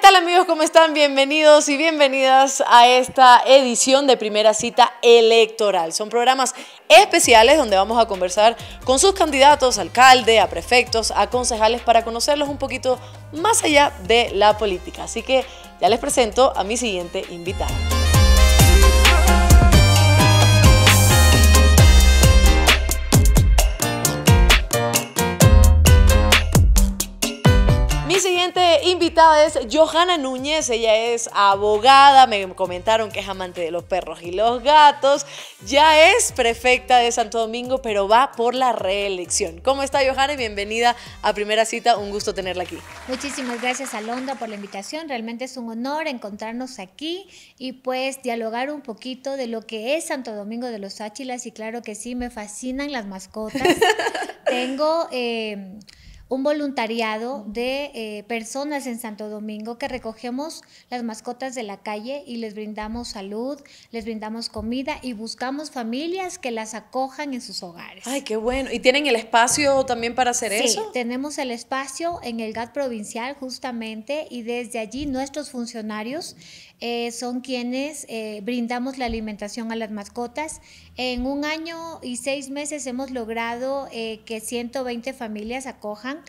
tal amigos? ¿Cómo están? Bienvenidos y bienvenidas a esta edición de Primera Cita Electoral. Son programas especiales donde vamos a conversar con sus candidatos, alcalde, a prefectos, a concejales para conocerlos un poquito más allá de la política. Así que ya les presento a mi siguiente invitada. invitada es Johanna Núñez, ella es abogada, me comentaron que es amante de los perros y los gatos, ya es prefecta de Santo Domingo, pero va por la reelección. ¿Cómo está Johanna? Bienvenida a Primera Cita, un gusto tenerla aquí. Muchísimas gracias Alonda, por la invitación, realmente es un honor encontrarnos aquí y pues dialogar un poquito de lo que es Santo Domingo de los Áchilas y claro que sí, me fascinan las mascotas. Tengo... Eh, un voluntariado de eh, personas en Santo Domingo que recogemos las mascotas de la calle y les brindamos salud, les brindamos comida y buscamos familias que las acojan en sus hogares. Ay, qué bueno. ¿Y tienen el espacio también para hacer eso? Sí, tenemos el espacio en el GAT provincial justamente y desde allí nuestros funcionarios eh, son quienes eh, brindamos la alimentación a las mascotas. En un año y seis meses hemos logrado eh, que 120 familias acojan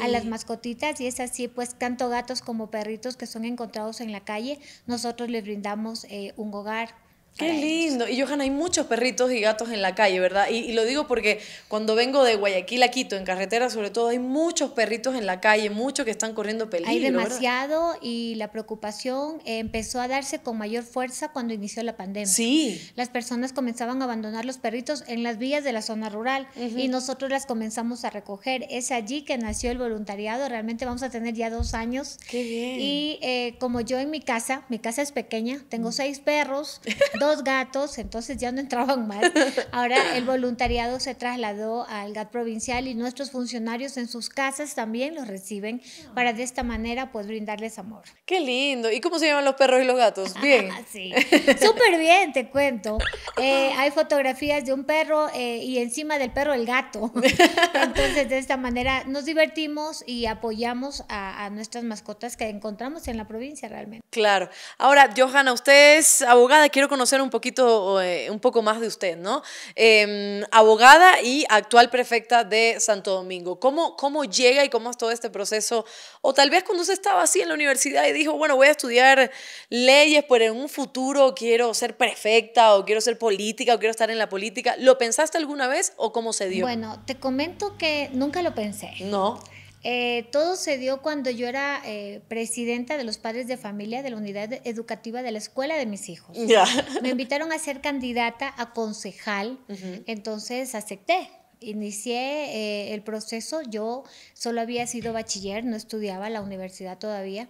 a las mascotitas y es así, pues tanto gatos como perritos que son encontrados en la calle, nosotros les brindamos un hogar, Qué lindo. Y Johan, hay muchos perritos y gatos en la calle, ¿verdad? Y, lo digo porque cuando vengo de Guayaquil a Quito, en carretera sobre todo, hay muchos perritos en la calle, muchos que están corriendo peligro. Hay demasiado y la preocupación empezó a darse con mayor fuerza cuando inició la pandemia. Sí. Las personas comenzaban a abandonar los perritos en las vías de la zona rural y nosotros las comenzamos a recoger. Es allí que nació el voluntariado. Realmente vamos a tener ya dos años. Qué bien. Y eh, como yo en mi casa, mi casa es pequeña, tengo seis perros, dos gatos, entonces ya no entraban más. Ahora el voluntariado se trasladó al GAT provincial y nuestros funcionarios en sus casas también los reciben para de esta manera pues brindarles amor. Qué lindo. ¿Y cómo se llaman los perros y los gatos? Bien. Ah, sí, súper bien, te cuento. Eh, hay fotografías de un perro eh, y encima del perro el gato. Entonces de esta manera nos divertimos y apoyamos a, a nuestras mascotas que encontramos en la provincia realmente. Claro. Ahora, Johanna, usted es abogada, quiero conocer un poquito, eh, un poco más de usted, ¿no? Em, abogada y actual prefecta de Santo Domingo. ¿Cómo, ¿Cómo llega y cómo es todo este proceso? O tal vez cuando usted estaba así en la universidad y dijo, bueno, voy a estudiar leyes, pero en un futuro quiero ser prefecta o quiero ser política o quiero estar en la política. ¿Lo pensaste alguna vez o cómo se dio? Bueno, te comento que nunca lo pensé. No. Eh, todo se dio cuando yo era eh, presidenta de los padres de familia de la unidad educativa de la escuela de mis hijos. Me invitaron a ser candidata a concejal, entonces acepté. Inicié eh, el proceso, yo solo había sido bachiller, no estudiaba la universidad todavía.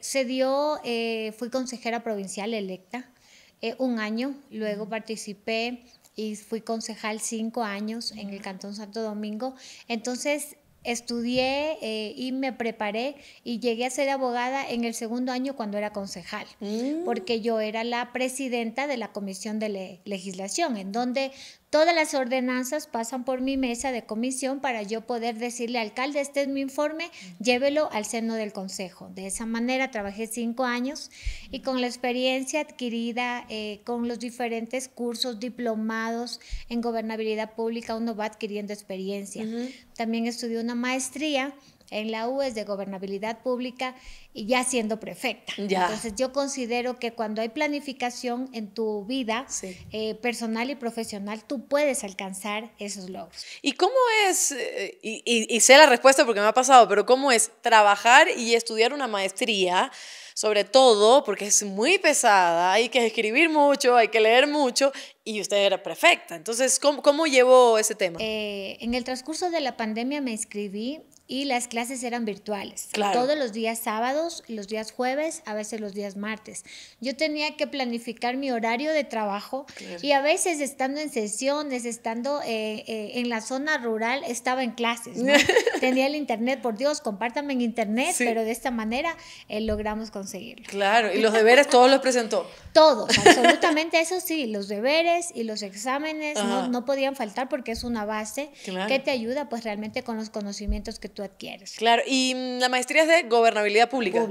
se dio, fui consejera provincial electa un año, luego participé y fui concejal cinco años en el Cantón Santo Domingo. Entonces, estudié eh, y me preparé y llegué a ser abogada en el segundo año cuando era concejal, mm. porque yo era la presidenta de la Comisión de Legislación, en donde Todas las ordenanzas pasan por mi mesa de comisión para yo poder decirle, alcalde, este es mi informe, llévelo al seno del consejo. De esa manera trabajé cinco años y con la experiencia adquirida eh, con los diferentes cursos diplomados en gobernabilidad pública, uno va adquiriendo experiencia. También estudié una maestría en la U es de gobernabilidad pública y ya siendo prefecta. Ya. Entonces yo considero que cuando hay planificación en tu vida eh, personal y profesional, tú puedes alcanzar esos logros. ¿Y cómo es, eh, y, sé la respuesta porque me ha pasado, pero cómo es trabajar y estudiar una maestría? sobre todo porque es muy pesada, hay que escribir mucho, hay que leer mucho y usted era perfecta. Entonces, ¿cómo, cómo llevó ese tema? Eh, en el transcurso de la pandemia me inscribí y las clases eran virtuales. Todos los días sábados, los días jueves, a veces los días martes. Yo tenía que planificar mi horario de trabajo y a veces estando en sesiones, estando eh, eh, en la zona rural, estaba en clases. tenía el internet, por Dios, compártame en internet, pero de esta manera eh, logramos conseguirlo. Claro, y los deberes todos los presentó. Todos, absolutamente eso sí, los deberes y los exámenes no, no, podían faltar porque es una base que te ayuda pues realmente con los conocimientos que tú adquieres. Claro, y mm, la maestría es de gobernabilidad pública.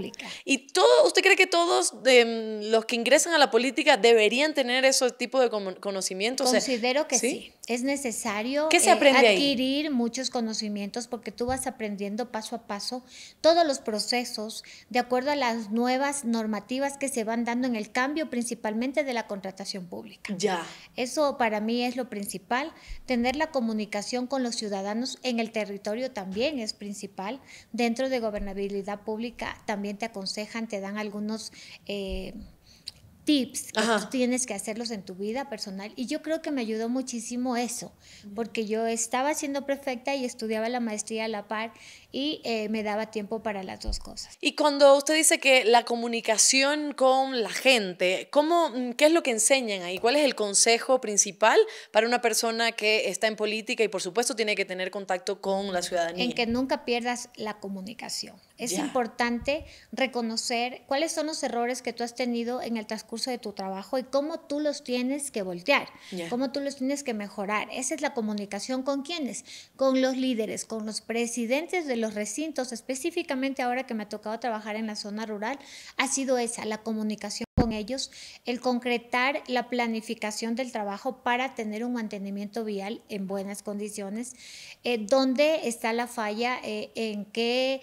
¿Y todo, usted cree que todos mm, los que ingresan a la política deberían tener ese tipo de conocimientos? Considero que ¿sí? Es necesario adquirir muchos conocimientos porque tú vas aprendiendo paso a paso todos los procesos de acuerdo a las nuevas normativas que se van dando en el cambio principalmente de la contratación pública. Ya. Eso para mí es lo principal, tener la comunicación con los ciudadanos en el territorio también es principal. Dentro de gobernabilidad pública también te aconsejan, te dan algunos... Eh, tips que tú tienes que hacerlos en tu vida personal. Y yo creo que me ayudó muchísimo eso, porque yo estaba siendo perfecta y estudiaba la maestría a la par y eh, me daba tiempo para las dos cosas. Y cuando usted dice que la comunicación con la gente, ¿cómo, mm, ¿qué es lo que enseñan ahí? ¿Cuál es el consejo principal para una persona que está en política y por supuesto tiene que tener contacto con la ciudadanía? En que nunca pierdas la comunicación. Es importante reconocer cuáles son los errores que tú has tenido en el transcurso de tu trabajo y cómo tú los tienes que voltear, cómo tú los tienes que mejorar. Esa es la comunicación con quienes, con los líderes, con los presidentes de los recintos, específicamente ahora que me ha tocado trabajar en la zona rural, ha sido esa, la comunicación con ellos, el concretar la planificación del trabajo para tener un mantenimiento vial en buenas condiciones, eh, dónde está la falla, eh, en que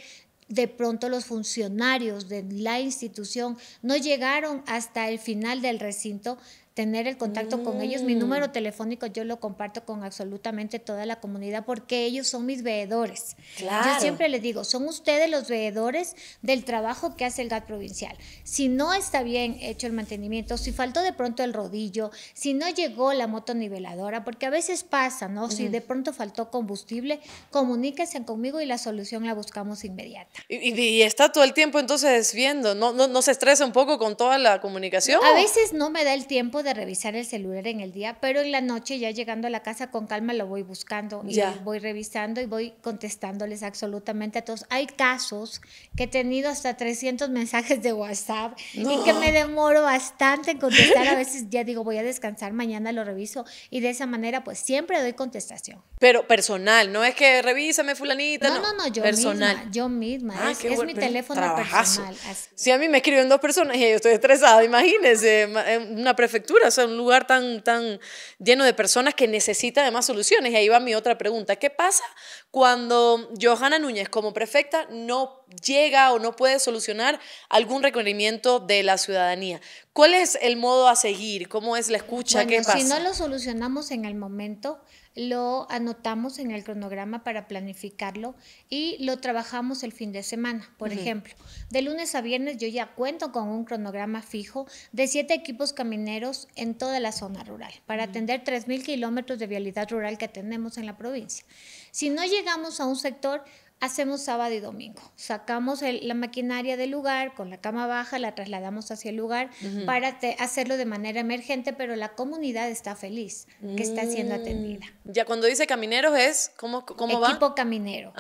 de pronto los funcionarios de la institución no llegaron hasta el final del recinto tener el contacto con ellos. Mi número mm. telefónico yo lo comparto con absolutamente toda la comunidad porque ellos son mis veedores. Yo siempre les digo, son ustedes los veedores del trabajo que hace el GAT provincial. Si no está bien hecho el mantenimiento, si faltó de pronto el rodillo, si no llegó la moto niveladora, porque a veces pasa, ¿no? Si de pronto faltó combustible, comuníquense conmigo y la solución la buscamos inmediata. Y, está todo el tiempo entonces viendo, ¿no, no, no se estresa un poco con toda la comunicación? A veces no me da el tiempo de revisar el celular en el día, pero en la noche ya llegando a la casa con calma lo voy buscando y voy revisando y voy contestándoles absolutamente a todos. Hay casos que he tenido hasta 300 mensajes de WhatsApp y que me demoro bastante en contestar. A veces ya digo, voy a descansar, mañana lo reviso y de esa manera pues siempre doy contestación. Pero personal, no es que revísame fulanita. No, no, no, yo personal. misma. Yo misma. Ah, es, mi teléfono personal. Si a mí me escriben dos personas y yo estoy estresada, imagínense, eh, una prefectura sea, un lugar tan, tan lleno de personas que necesita además soluciones. Y ahí va mi otra pregunta, ¿qué pasa cuando Johanna Núñez como prefecta no llega o no puede solucionar algún requerimiento de la ciudadanía? ¿Cuál es el modo a seguir? ¿Cómo es la escucha? ¿Qué pasa? Si no lo solucionamos en el momento, lo anotamos en el cronograma para planificarlo y lo trabajamos el fin de semana, por ejemplo. De lunes a viernes yo ya cuento con un cronograma fijo de siete equipos camineros en toda la zona rural para atender atender 3.000 kilómetros de vialidad rural que tenemos en la provincia. Si no llegamos a un sector, hacemos sábado y domingo. Sacamos la maquinaria del lugar, con la cama baja la trasladamos hacia el lugar para hacerlo de manera emergente, pero la comunidad está feliz que está siendo mm, atendida. Ya cuando dice camineros es, ¿cómo, cómo va? Equipo caminero.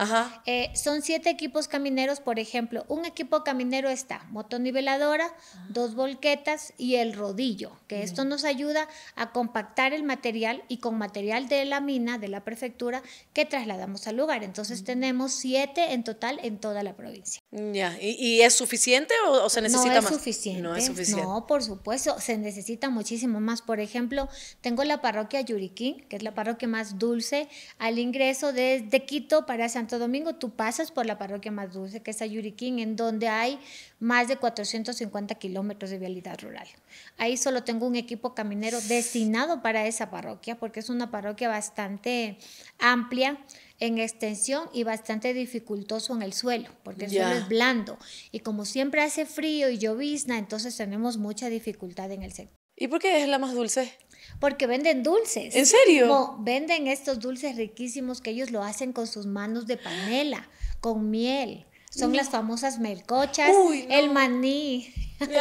Eh, son siete equipos camineros, por ejemplo. Un equipo caminero está motoniveladora, ah. dos volquetas y el rodillo, que esto mm. nos ayuda a compactar el material y con material de la mina, de la prefectura, que trasladamos al lugar. Entonces mm. tenemos siete en total en toda la provincia. Ya, ¿y, es suficiente o, se necesita más? No es suficiente. No suficiente. por supuesto, se necesita muchísimo más. Por ejemplo, tengo la parroquia Yuriquín, que es la parroquia más dulce. Al ingreso desde Quito para Santo Domingo, tú pasas por la parroquia más dulce, que es a Yuriquín, en donde hay más de 450 kilómetros de vialidad rural. Ahí solo tengo un equipo caminero destinado para esa parroquia, porque es una parroquia bastante amplia en extensión y bastante dificultoso en el suelo, porque el suelo es blando. Y como siempre hace frío y llovizna, entonces tenemos mucha dificultad en el sector. ¿Y por qué es la más dulce? Porque venden dulces. ¿En serio? no venden estos dulces riquísimos que ellos lo hacen con sus manos de panela, con miel. Son las famosas melcochas, el maní.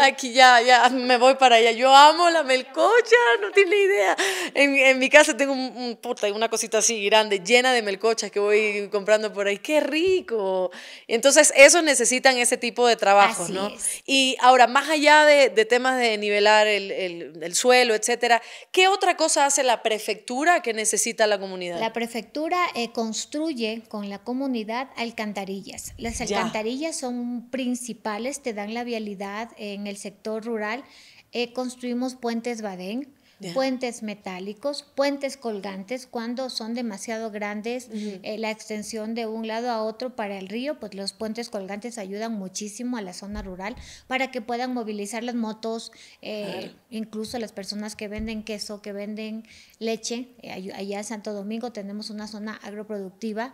Aquí ya, ya me voy para allá. Yo amo la melcocha, no tiene idea. En, en mi casa tengo un, una cosita así grande, llena de melcochas que voy comprando por ahí. ¡Qué rico! Entonces, esos necesitan ese tipo de trabajo ¿no? Y ahora, más allá de, temas de nivelar el, suelo, etcétera, ¿qué otra cosa hace la prefectura que necesita la comunidad? La prefectura eh, construye con la comunidad alcantarillas. Las alcantarillas son principales, te dan la vialidad en el sector rural, eh, construimos puentes Badén, puentes metálicos, puentes colgantes, cuando son demasiado grandes, eh, la extensión de un lado a otro para el río, pues los puentes colgantes ayudan muchísimo a la zona rural para que puedan movilizar las motos, eh, incluso las personas que venden queso, que venden leche. Eh, allá en Santo Domingo tenemos una zona agroproductiva,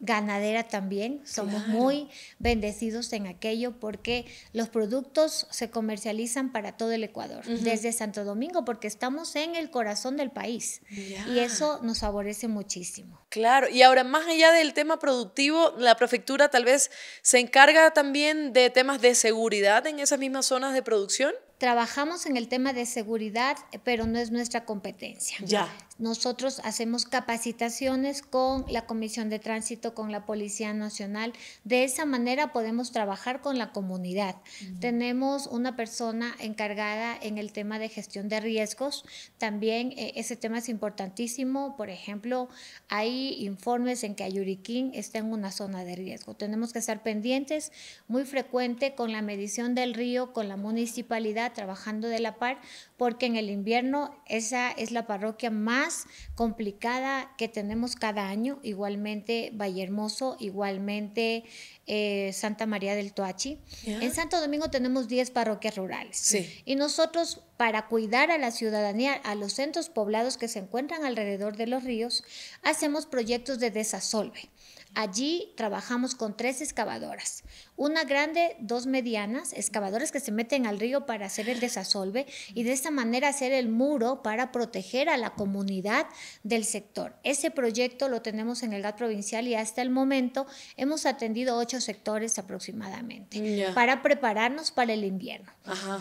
ganadera también, somos muy bendecidos en aquello porque los productos se comercializan para todo el Ecuador, desde Santo Domingo, porque estamos en el corazón del país y eso nos favorece muchísimo. Claro, y ahora más allá del tema productivo, la prefectura tal vez se encarga también de temas de seguridad en esas mismas zonas de producción. Trabajamos en el tema de seguridad, pero no es nuestra competencia. Ya. Nosotros hacemos capacitaciones con la Comisión de Tránsito, con la Policía Nacional. De esa manera podemos trabajar con la comunidad. Tenemos una persona encargada en el tema de gestión de riesgos. También eh, ese tema es importantísimo. Por ejemplo, hay informes en que Ayuriquín está en una zona de riesgo. Tenemos que estar pendientes muy frecuente con la medición del río, con la municipalidad, trabajando de la par porque en el invierno esa es la parroquia más complicada que tenemos cada año, igualmente Vallehermoso, igualmente eh, Santa María del Toachi. En Santo Domingo tenemos 10 parroquias rurales y nosotros para cuidar a la ciudadanía, a los centros poblados que se encuentran alrededor de los ríos, hacemos proyectos de desasolve. Allí trabajamos con tres excavadoras, una grande, dos medianas, excavadoras que se meten al río para hacer el desasolve y de esta manera hacer el muro para proteger a la comunidad del sector. Ese proyecto lo tenemos en el GAT provincial y hasta el momento hemos atendido ocho sectores aproximadamente para prepararnos para el invierno.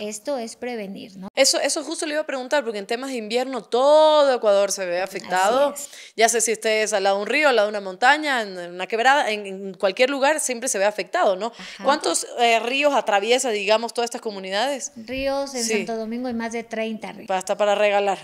Esto es prevenir, ¿no? Eso, eso justo le iba a preguntar porque en temas de invierno todo Ecuador se ve afectado. Ya sé si es al lado de un río, al lado de una montaña, en la quebrada, en, cualquier lugar siempre se ve afectado, ¿no? ¿Cuántos eh, ríos atraviesa, digamos, todas estas comunidades? Ríos en Santo Domingo hay más de 30 ríos. Hasta para regalar.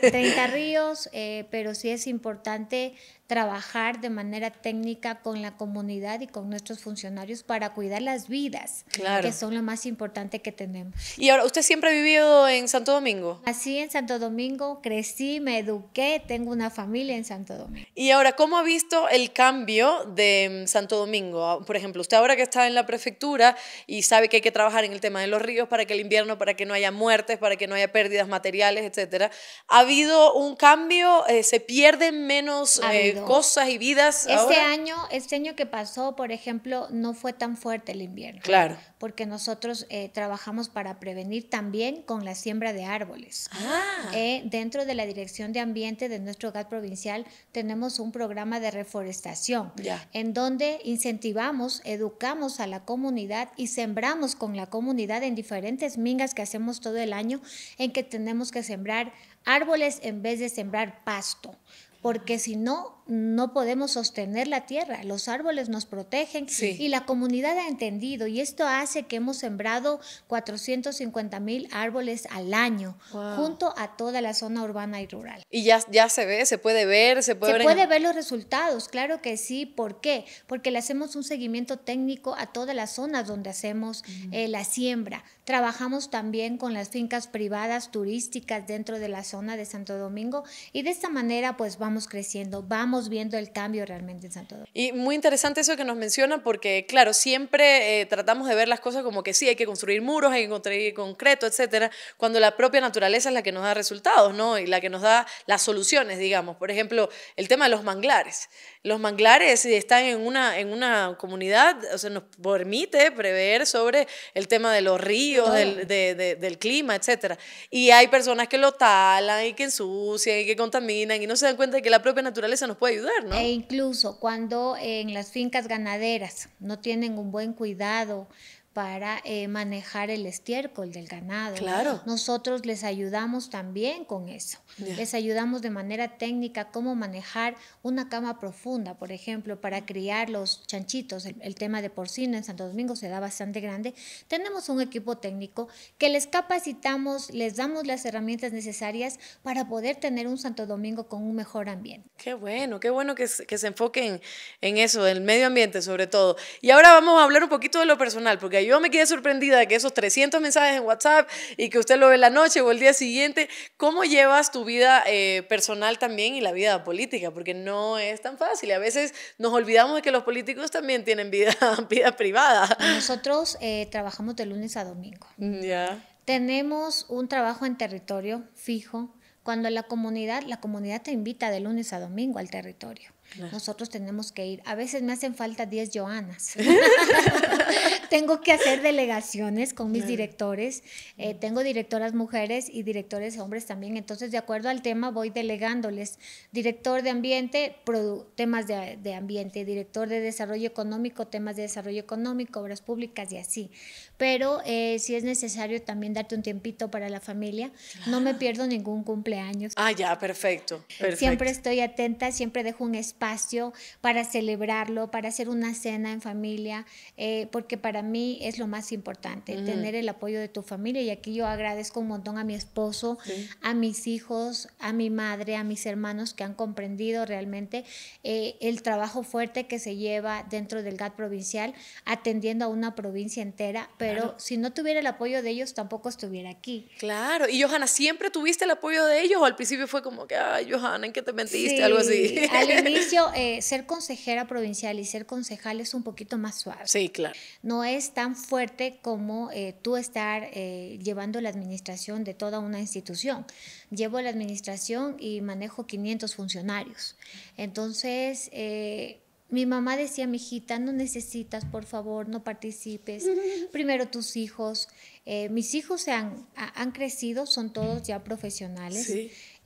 30 ríos, eh, pero sí es importante trabajar de manera técnica con la comunidad y con nuestros funcionarios para cuidar las vidas, que son lo más importante que tenemos. Y ahora, ¿usted siempre ha vivido en Santo Domingo? Así, en Santo Domingo crecí, me eduqué, tengo una familia en Santo Domingo. Y ahora, ¿cómo ha visto el cambio de mm, Santo Domingo? Ah, por ejemplo, usted ahora que está en la prefectura y sabe que hay que trabajar en el tema de los ríos para que el invierno, para que no haya muertes, para que no haya pérdidas materiales, etcétera, ¿ha habido un cambio? Eh, ¿Se pierden menos? Ha eh, Cosas y vidas. Este año, este año que pasó, por ejemplo, no fue tan fuerte el invierno. Claro. Porque nosotros eh, trabajamos para prevenir también con la siembra de árboles. Ah. Eh, dentro de la Dirección de Ambiente de nuestro hogar provincial tenemos un programa de reforestación ya. en donde incentivamos, educamos a la comunidad y sembramos con la comunidad en diferentes mingas que hacemos todo el año en que tenemos que sembrar árboles en vez de sembrar pasto porque si no, no podemos sostener la tierra. Los árboles nos protegen y la comunidad ha entendido y esto hace que hemos sembrado 450 mil árboles al año junto a toda la zona urbana y rural. Y ya, ya se ve, se puede ver, se puede se ver. puede ver los resultados, claro que sí. ¿Por qué? Porque le hacemos un seguimiento técnico a todas las zonas donde hacemos eh, la siembra Trabajamos también con las fincas privadas turísticas dentro de la zona de Santo Domingo y de esta manera pues vamos creciendo, vamos viendo el cambio realmente en Santo Domingo. Y muy interesante eso que nos menciona porque claro, siempre eh, tratamos de ver las cosas como que sí, hay que construir muros, hay que construir concreto, etcétera, cuando la propia naturaleza es la que nos da resultados, ¿no? Y la que nos da las soluciones, digamos. Por ejemplo, el tema de los manglares. Los manglares están en una, en una comunidad, o sea, nos permite prever sobre el tema de los ríos, del, clima, etcétera Y hay personas que lo talan y que ensucian y que contaminan y no se dan cuenta de que la propia naturaleza nos puede ayudar, ¿no? E incluso cuando en las fincas ganaderas no tienen un buen cuidado, para eh, manejar el estiércol del ganado. Claro. Nosotros les ayudamos también con eso. Les ayudamos de manera técnica cómo manejar una cama profunda, por ejemplo, para criar los chanchitos. El, tema de porcino en Santo Domingo se da bastante grande. Tenemos un equipo técnico que les capacitamos, les damos las herramientas necesarias para poder tener un Santo Domingo con un mejor ambiente. Qué bueno, qué bueno que, que se enfoquen en eso, en el medio ambiente sobre todo. Y ahora vamos a hablar un poquito de lo personal, porque yo me quedé sorprendida de que esos 300 mensajes en WhatsApp y que usted lo ve la noche o el día siguiente, ¿cómo llevas tu vida eh, personal también y la vida política? Porque no es tan fácil. A veces nos olvidamos de que los políticos también tienen vida, vida privada. Nosotros eh, trabajamos de lunes a domingo. Mm, ya. Tenemos un trabajo en territorio fijo. Cuando la comunidad, la comunidad te invita de lunes a domingo al territorio. Nosotros tenemos que ir. A veces me hacen falta 10 Joanas. tengo que hacer delegaciones con mis directores. Eh, tengo directoras mujeres y directores hombres también. Entonces, de acuerdo al tema, voy delegándoles. Director de ambiente, temas de, de ambiente. Director de desarrollo económico, temas de desarrollo económico, obras públicas y así pero eh, si es necesario también darte un tiempito para la familia. No me ah. pierdo ningún cumpleaños. Ah, ya, perfecto. Siempre estoy atenta, siempre dejo un espacio para celebrarlo, para hacer una cena en familia, eh, porque para mí es lo más importante, mm. tener el apoyo de tu familia. Y aquí yo agradezco un montón a mi esposo, a mis hijos, a mi madre, a mis hermanos que han comprendido realmente eh, el trabajo fuerte que se lleva dentro del GAT provincial, atendiendo a una provincia entera, pero pero si no tuviera el apoyo de ellos, tampoco estuviera aquí. Claro, y Johanna, ¿siempre tuviste el apoyo de ellos o al principio fue como que, ay, Johanna, ¿en qué te mentiste? Algo así. Al inicio, eh, ser consejera provincial y ser concejal es un poquito más suave. Sí, claro. No es tan fuerte como eh, tú estar eh, llevando la administración de toda una institución. Llevo la administración y manejo 500 funcionarios. Entonces, mi mamá decía, mi hijita, no necesitas, por favor, no participes. Primero tus hijos. Eh, mis hijos se han, crecido, son todos ya profesionales.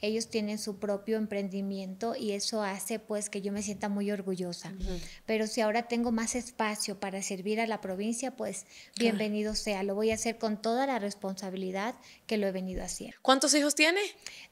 Ellos tienen su propio emprendimiento y eso hace pues que yo me sienta muy orgullosa. Pero si ahora tengo más espacio para servir a la provincia, pues bienvenido sea. Lo voy a hacer con toda la responsabilidad que lo he venido haciendo. ¿Cuántos hijos tiene?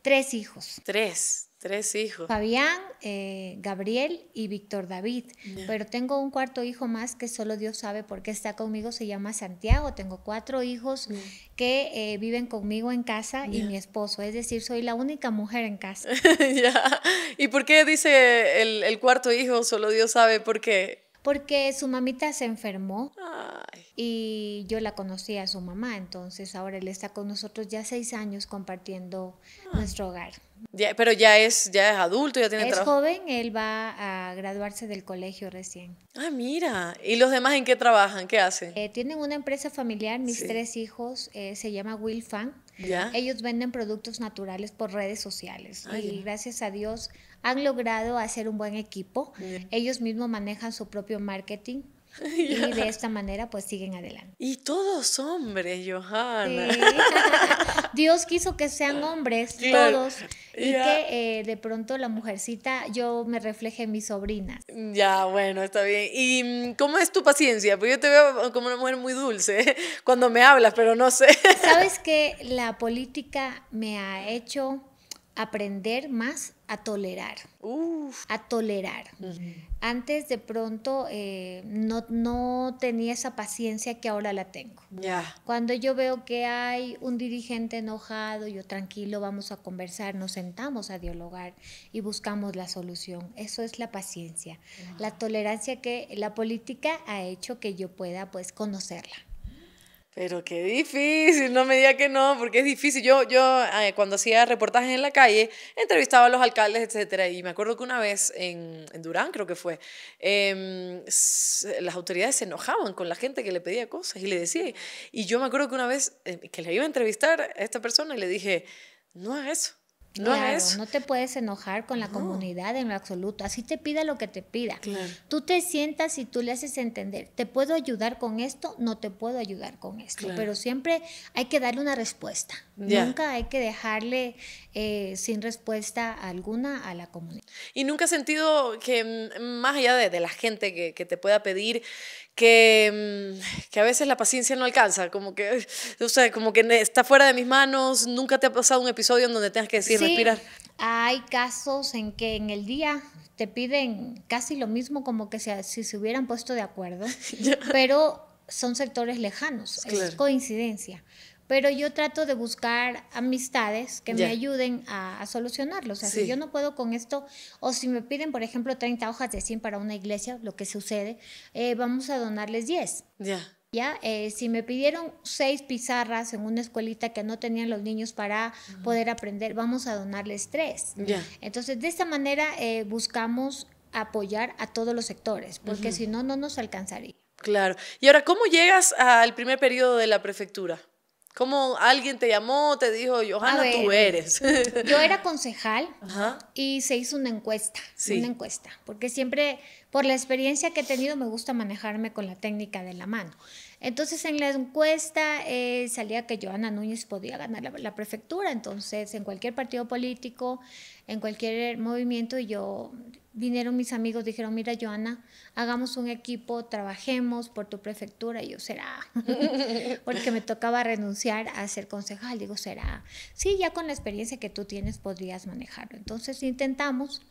Tres hijos. Tres. Tres hijos. Fabián, eh, Gabriel y Víctor David. Pero tengo un cuarto hijo más que solo Dios sabe por qué está conmigo, se llama Santiago. Tengo cuatro hijos que eh, viven conmigo en casa y mi esposo. Es decir, soy la única mujer en casa. ¿Y por qué dice el, el cuarto hijo, solo Dios sabe por qué? porque su mamita se enfermó y yo la conocí a su mamá, entonces ahora él está con nosotros ya seis años compartiendo ah. nuestro hogar. pero ya es, ya es adulto, ya tiene trabajo. Es joven, él va a graduarse del colegio recién. Ah, mira. ¿Y los demás en qué trabajan? ¿Qué hacen? Eh, tienen una empresa familiar, mis tres hijos, eh, se llama Will Ellos venden productos naturales por redes sociales ah, y gracias a Dios han logrado hacer un buen equipo. Ellos mismos manejan su propio marketing. y de esta manera pues siguen adelante. Y todos hombres, Johanna. Sí. Dios quiso que sean hombres todos y que eh, de pronto la mujercita yo me refleje en mis sobrinas. Ya, bueno, está bien. ¿Y mm, cómo es tu paciencia? Porque yo te veo como una mujer muy dulce cuando me hablas, pero no sé. ¿Sabes que la política me ha hecho aprender más a tolerar. A tolerar. Antes de pronto eh, no, tenía esa paciencia que ahora la tengo. Cuando yo veo que hay un dirigente enojado, yo tranquilo, vamos a conversar, nos sentamos a dialogar y buscamos la solución. Eso es la paciencia, la tolerancia que la política ha hecho que yo pueda pues conocerla. Pero qué difícil, no me diga que no, porque es difícil. Yo, yo eh, cuando hacía reportajes en la calle, entrevistaba a los alcaldes, etcétera, y me acuerdo que una vez en, Durán, creo que fue, em, las autoridades se enojaban con la gente que le pedía cosas y le decía. Y yo me acuerdo que una vez eh, que le iba a entrevistar a esta persona y le dije, no es eso no, no te puedes enojar con la comunidad en lo absoluto. Así te pida lo que te pida. Tú te sientas y tú le haces entender, te puedo ayudar con esto, no te puedo ayudar con esto. Pero siempre hay que darle una respuesta. Nunca hay que dejarle eh, sin respuesta alguna a la comunidad. Y nunca he sentido que, mm, más allá de, la gente que te pueda pedir, Mm, que, a veces la paciencia no alcanza, como que, como que está fuera de mis manos, nunca te ha pasado un episodio en donde tengas que decir respirar. Hay casos en que en el día te piden casi lo mismo como que si, si se hubieran puesto de acuerdo, pero son sectores lejanos, es coincidencia pero yo trato de buscar amistades que me ayuden a, solucionarlo. O sea, si yo no puedo con esto, o si me piden, por ejemplo, 30 hojas de 100 para una iglesia, lo que sucede, eh, vamos a donarles 10. Ya. ¿Ya? Eh, si me pidieron seis pizarras en una escuelita que no tenían los niños para poder aprender, vamos a donarles tres. ya Entonces, de esta manera eh, buscamos apoyar a todos los sectores, porque si no, no nos alcanzaría. Claro. Y ahora, ¿cómo llegas al primer periodo de la prefectura? ¿Cómo alguien te llamó, te dijo, Johanna, tú eres? Yo era concejal y se hizo una encuesta, una encuesta, porque siempre, por la experiencia que he tenido, me gusta manejarme con la técnica de la mano. Entonces, en la encuesta eh, salía que Johanna Núñez podía ganar la, prefectura, entonces, en cualquier partido político, en cualquier movimiento, yo vinieron mis amigos, dijeron, mira, Joana, hagamos un equipo, trabajemos por tu prefectura. Y yo, será. Porque me tocaba renunciar a ser concejal. Digo, será. Sí, ya con la experiencia que tú tienes podrías manejarlo. Entonces intentamos,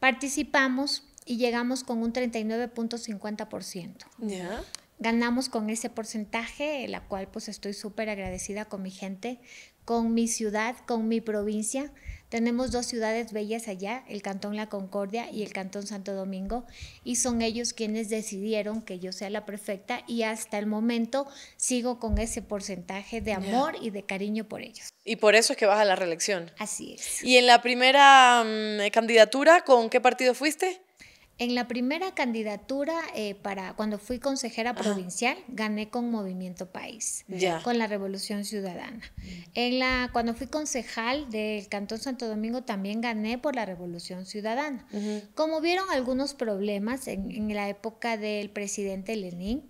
participamos y llegamos con un 39.50%. Ya. Ganamos con ese porcentaje, la cual pues estoy súper agradecida con mi gente, con mi ciudad, con mi provincia tenemos dos ciudades bellas allá, el Cantón La Concordia y el Cantón Santo Domingo, y son ellos quienes decidieron que yo sea la perfecta, y hasta el momento sigo con ese porcentaje de amor y de cariño por ellos. Y por eso es que vas a la reelección. Así es. ¿Y en la primera mm, candidatura con qué partido fuiste? En la primera candidatura, eh, para cuando fui consejera provincial, gané con Movimiento País, con la Revolución Ciudadana. Mm. En la, cuando fui concejal del Cantón Santo Domingo, también gané por la Revolución Ciudadana. Como vieron algunos problemas en, la época del presidente Lenin,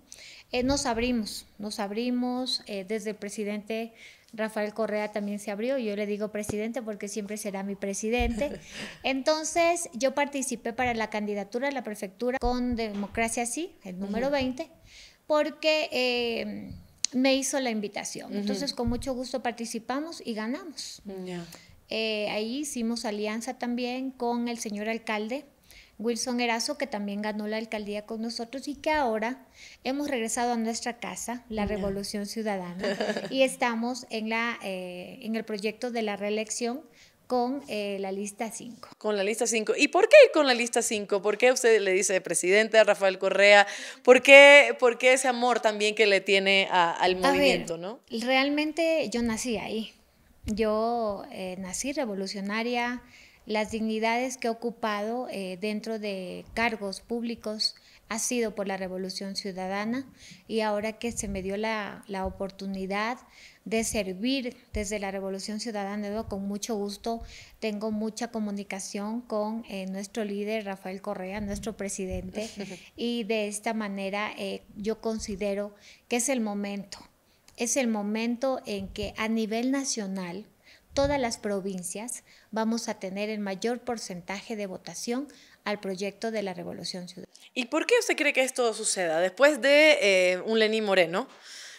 eh, nos abrimos, nos abrimos eh, desde el presidente Rafael Correa también se abrió, yo le digo presidente porque siempre será mi presidente. Entonces yo participé para la candidatura a la prefectura con Democracia Sí, el número 20, porque eh, me hizo la invitación. Entonces con mucho gusto participamos y ganamos. Eh, ahí hicimos alianza también con el señor alcalde Wilson Erazo, que también ganó la alcaldía con nosotros y que ahora hemos regresado a nuestra casa, la Revolución Ciudadana, y estamos en, la, eh, en el proyecto de la reelección con eh, la lista 5. Con la lista 5. ¿Y por qué con la lista 5? ¿Por qué usted le dice presidente a Rafael Correa? ¿Por qué, ese amor también que le tiene al movimiento? ¿no? Realmente yo nací ahí. Yo eh, nací revolucionaria, las dignidades que he ocupado eh, dentro de cargos públicos ha sido por la Revolución Ciudadana y ahora que se me dio la, oportunidad de servir desde la Revolución Ciudadana, con mucho gusto tengo mucha comunicación con eh, nuestro líder Rafael Correa, nuestro presidente, y de esta manera eh, yo considero que es el momento, es el momento en que a nivel nacional todas las provincias vamos a tener el mayor porcentaje de votación al proyecto de la Revolución Ciudadana. ¿Y por qué usted cree que esto suceda? Después de eh, un Lenín Moreno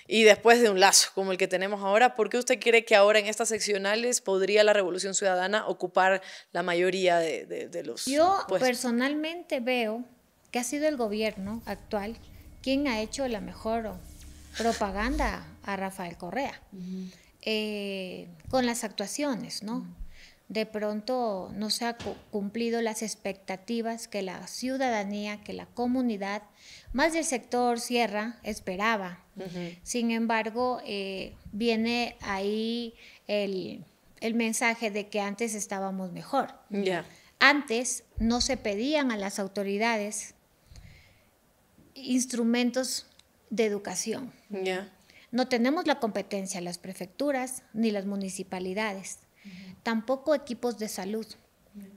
y después de un lazo como el que tenemos ahora, ¿por qué usted cree que ahora en estas seccionales podría la Revolución Ciudadana ocupar la mayoría de, de, de los... Yo personalmente veo que ha sido el gobierno actual quien ha hecho la mejor propaganda a Rafael Correa, eh, con las actuaciones, ¿no? de pronto no se ha cumplido las expectativas que la ciudadanía, que la comunidad, más del sector sierra, esperaba. Sin embargo, eh, viene ahí el, mensaje de que antes estábamos mejor. Antes no se pedían a las autoridades instrumentos de educación. No tenemos la competencia las prefecturas ni las municipalidades tampoco equipos de salud.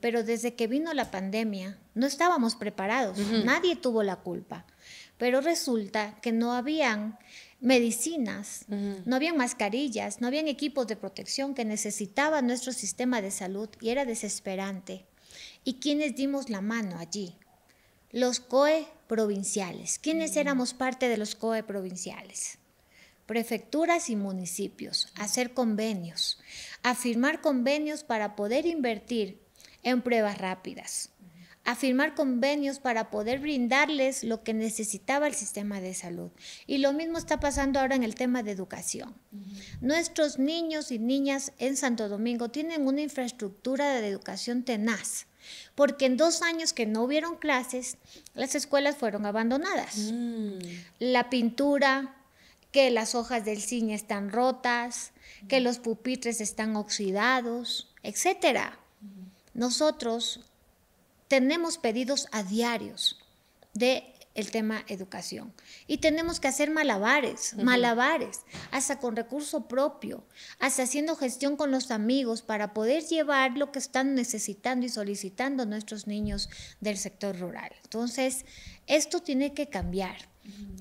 Pero desde que vino la pandemia, no estábamos preparados, nadie tuvo la culpa. Pero resulta que no habían medicinas, no habían mascarillas, no habían equipos de protección que necesitaba nuestro sistema de salud y era desesperante. ¿Y quiénes dimos la mano allí? Los COE provinciales. quienes éramos parte de los COE provinciales? Prefecturas y municipios, hacer convenios, a firmar convenios para poder invertir en pruebas rápidas, a firmar convenios para poder brindarles lo que necesitaba el sistema de salud. Y lo mismo está pasando ahora en el tema de educación. Nuestros niños y niñas en Santo Domingo tienen una infraestructura de educación tenaz porque en dos años que no hubieron clases, las escuelas fueron abandonadas. Mm. La pintura, que las hojas del cine están rotas, que los pupitres están oxidados, etc. Nosotros tenemos pedidos a diarios de tema educación. Y tenemos que hacer malabares, malabares, hasta con recurso propio, hasta haciendo gestión con los amigos para poder llevar lo que están necesitando y solicitando nuestros niños del sector rural. Entonces, esto tiene que cambiar.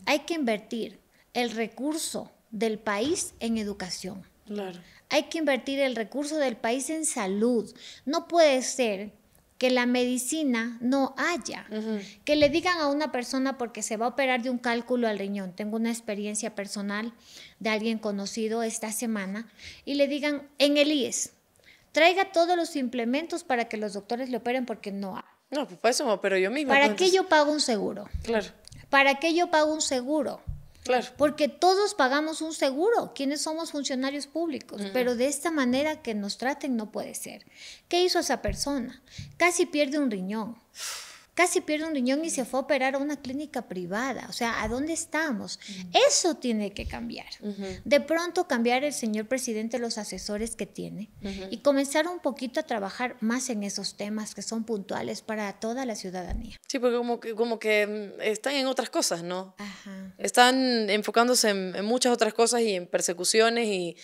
Hay que invertir el recurso del país en educación. Claro. Hay que invertir el recurso del país en salud. No puede ser que la medicina no haya. Que le digan a una persona porque se va a operar de un cálculo al riñón. Tengo una experiencia personal de alguien conocido esta semana y le digan en el IES, traiga todos los implementos para que los doctores le operen porque no hay. No, pues eso, pero yo mismo. ¿Para qué yo pago un seguro? Claro. ¿Para qué yo pago un seguro? Porque todos pagamos un seguro, quienes somos funcionarios públicos, pero de esta manera que nos traten no puede ser. ¿Qué hizo esa persona? Casi pierde un riñón casi pierde un riñón y se fue a operar a una clínica privada. O sea, ¿a dónde estamos? Eso tiene que cambiar. De pronto cambiar el señor presidente los asesores que tiene y comenzar un poquito a trabajar más en esos temas que son puntuales para toda la ciudadanía. Sí, porque como que, como que mm, están en otras cosas, ¿no? Ajá. Están enfocándose en muchas otras cosas y en persecuciones y,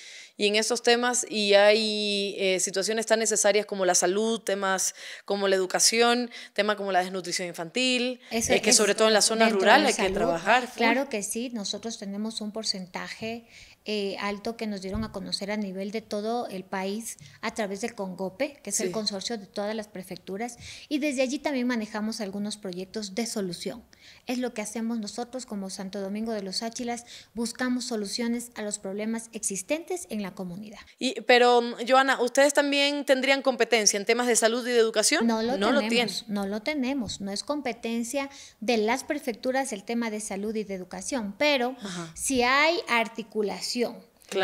y en esos temas y hay eh, situaciones tan necesarias como la salud, temas como la educación, temas como la desnutrición infantil, eh, es que sobre todo en la zona rural hay que trabajar. Claro que sí, nosotros tenemos un porcentaje eh, alto que nos dieron a conocer a nivel de todo el país a través del CONGOPE, que es el consorcio de todas las prefecturas, y desde allí también manejamos algunos proyectos de solución. Es lo que hacemos nosotros como Santo Domingo de los Áchilas, buscamos soluciones a los problemas existentes en la comunidad. Y, pero, Joana, ¿ustedes también tendrían competencia en temas de salud y de educación? No lo tenemos, no lo tenemos, no es competencia de las prefecturas el tema de salud y de educación, pero si hay articulación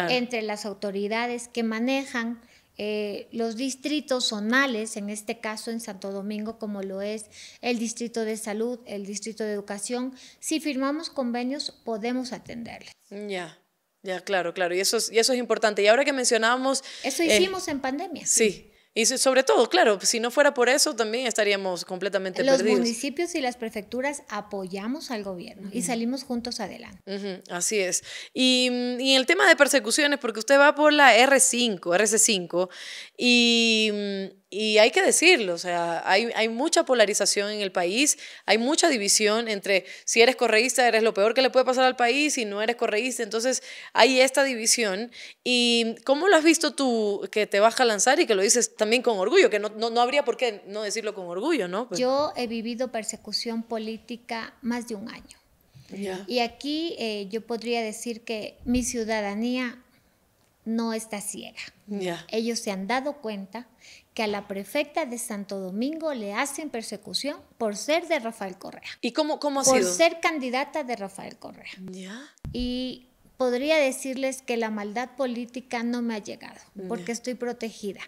entre las autoridades que manejan eh, los distritos zonales, en este caso en Santo Domingo, como lo es el distrito de salud, el distrito de educación, si firmamos convenios podemos atenderles. Ya. Ya, claro, claro. Y eso es, y eso es importante. Y ahora que mencionábamos... Eso eh, hicimos en pandemia. Sí. Y sobre todo, claro, si no fuera por eso, también estaríamos completamente Los perdidos. Los municipios y las prefecturas apoyamos al gobierno y salimos juntos adelante. así es. Y, mm, y, el tema de persecuciones, porque usted va por la R5, RC5, y mm, y hay que decirlo, o sea, hay, hay, mucha polarización en el país, hay mucha división entre si eres correísta, eres lo peor que le puede pasar al país, si no eres correísta, entonces hay esta división. ¿Y cómo lo has visto tú que te vas a lanzar y que lo dices también con orgullo? Que no, no, habría por qué no decirlo con orgullo, ¿no? Pues yo he vivido persecución política más de un año. Y aquí eh, yo podría decir que mi ciudadanía no está ciega. ya Ellos se han dado cuenta que a la prefecta de Santo Domingo le hacen persecución por ser de Rafael Correa. ¿Y cómo, cómo ha sido? Por ser candidata de Rafael Correa. Y podría decirles que la maldad política no me ha llegado, porque estoy protegida,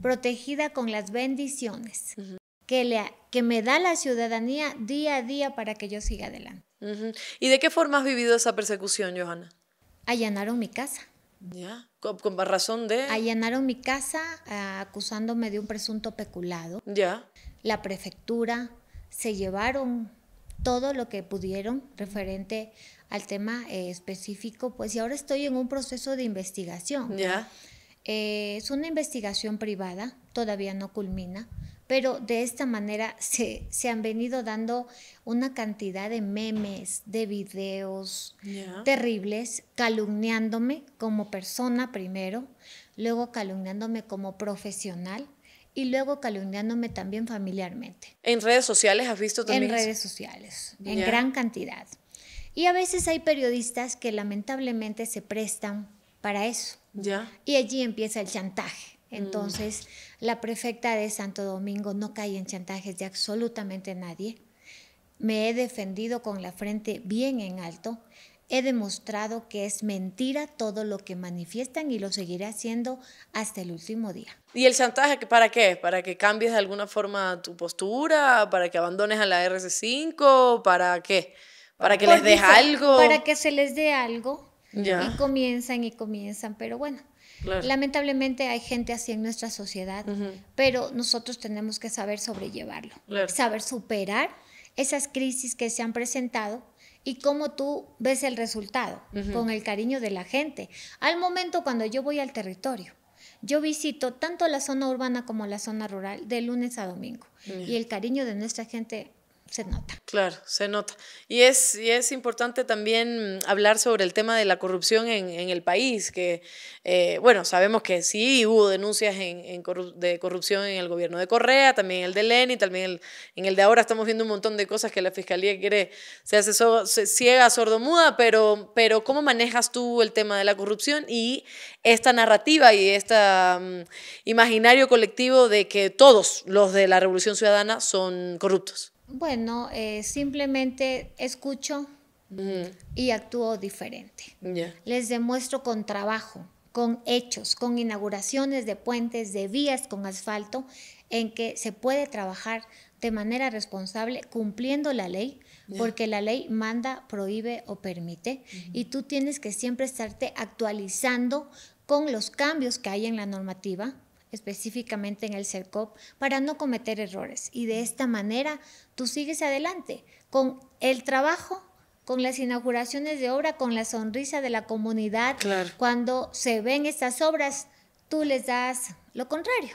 protegida con las bendiciones que, que me da la ciudadanía día a día para que yo siga adelante. ¿Y de qué forma has vivido esa persecución, Johanna? Allanaron mi casa. ¿Ya? Con, razón de... Allanaron mi casa ah, acusándome de un presunto peculado. Ya. La prefectura se llevaron todo lo que pudieron referente al tema eh, específico, pues y ahora estoy en un proceso de investigación. Ya. Eh, es una investigación privada, todavía no culmina pero de esta manera se, han venido dando una cantidad de memes, de videos terribles, calumniándome como persona primero, luego calumniándome como profesional y luego calumniándome también familiarmente. ¿En redes sociales has visto también? En redes sociales, en gran cantidad. Y a veces hay periodistas que lamentablemente se prestan para eso. Y allí empieza el chantaje. Mm. Entonces, la prefecta de Santo Domingo no cae en chantajes de absolutamente nadie. Me he defendido con la frente bien en alto. He demostrado que es mentira todo lo que manifiestan y lo seguiré haciendo hasta el último día. ¿Y el chantaje para qué? ¿Para que cambies de alguna forma tu postura? ¿Para que abandones a la RC5? ¿Para qué? ¿Para que les des algo? Para que se les dé algo. Y comienzan y comienzan, pero bueno, Lamentablemente hay gente así en nuestra sociedad, pero nosotros tenemos que saber sobrellevarlo, saber superar esas crisis que se han presentado y cómo tú ves el resultado con el cariño de la gente. Al momento cuando yo voy al territorio, yo visito tanto la zona urbana como la zona rural de lunes a domingo y el cariño de nuestra gente se nota. Claro, se nota. Y es, importante también mm, hablar sobre el tema de la corrupción en, el país, que, eh, bueno, sabemos que sí hubo denuncias de corrupción en el gobierno de Correa, también el de Lenin, también en el de ahora estamos viendo un montón de cosas que la fiscalía quiere, se hace se ciega, sordomuda, pero, pero ¿cómo manejas tú el tema de la corrupción y esta narrativa y este imaginario colectivo de que todos los de la Revolución Ciudadana son corruptos? Bueno, eh, simplemente escucho y actúo diferente. Les demuestro con trabajo, con hechos, con inauguraciones de puentes, de vías con asfalto, en que se puede trabajar de manera responsable cumpliendo la ley, porque la ley manda, prohíbe o permite, y tú tienes que siempre estarte actualizando con los cambios que hay en la normativa, específicamente en el CERCOP, para no cometer errores. Y de esta manera tú sigues adelante con el trabajo, con las inauguraciones de obra, con la sonrisa de la comunidad. Claro. Cuando se ven estas obras, tú les das lo contrario.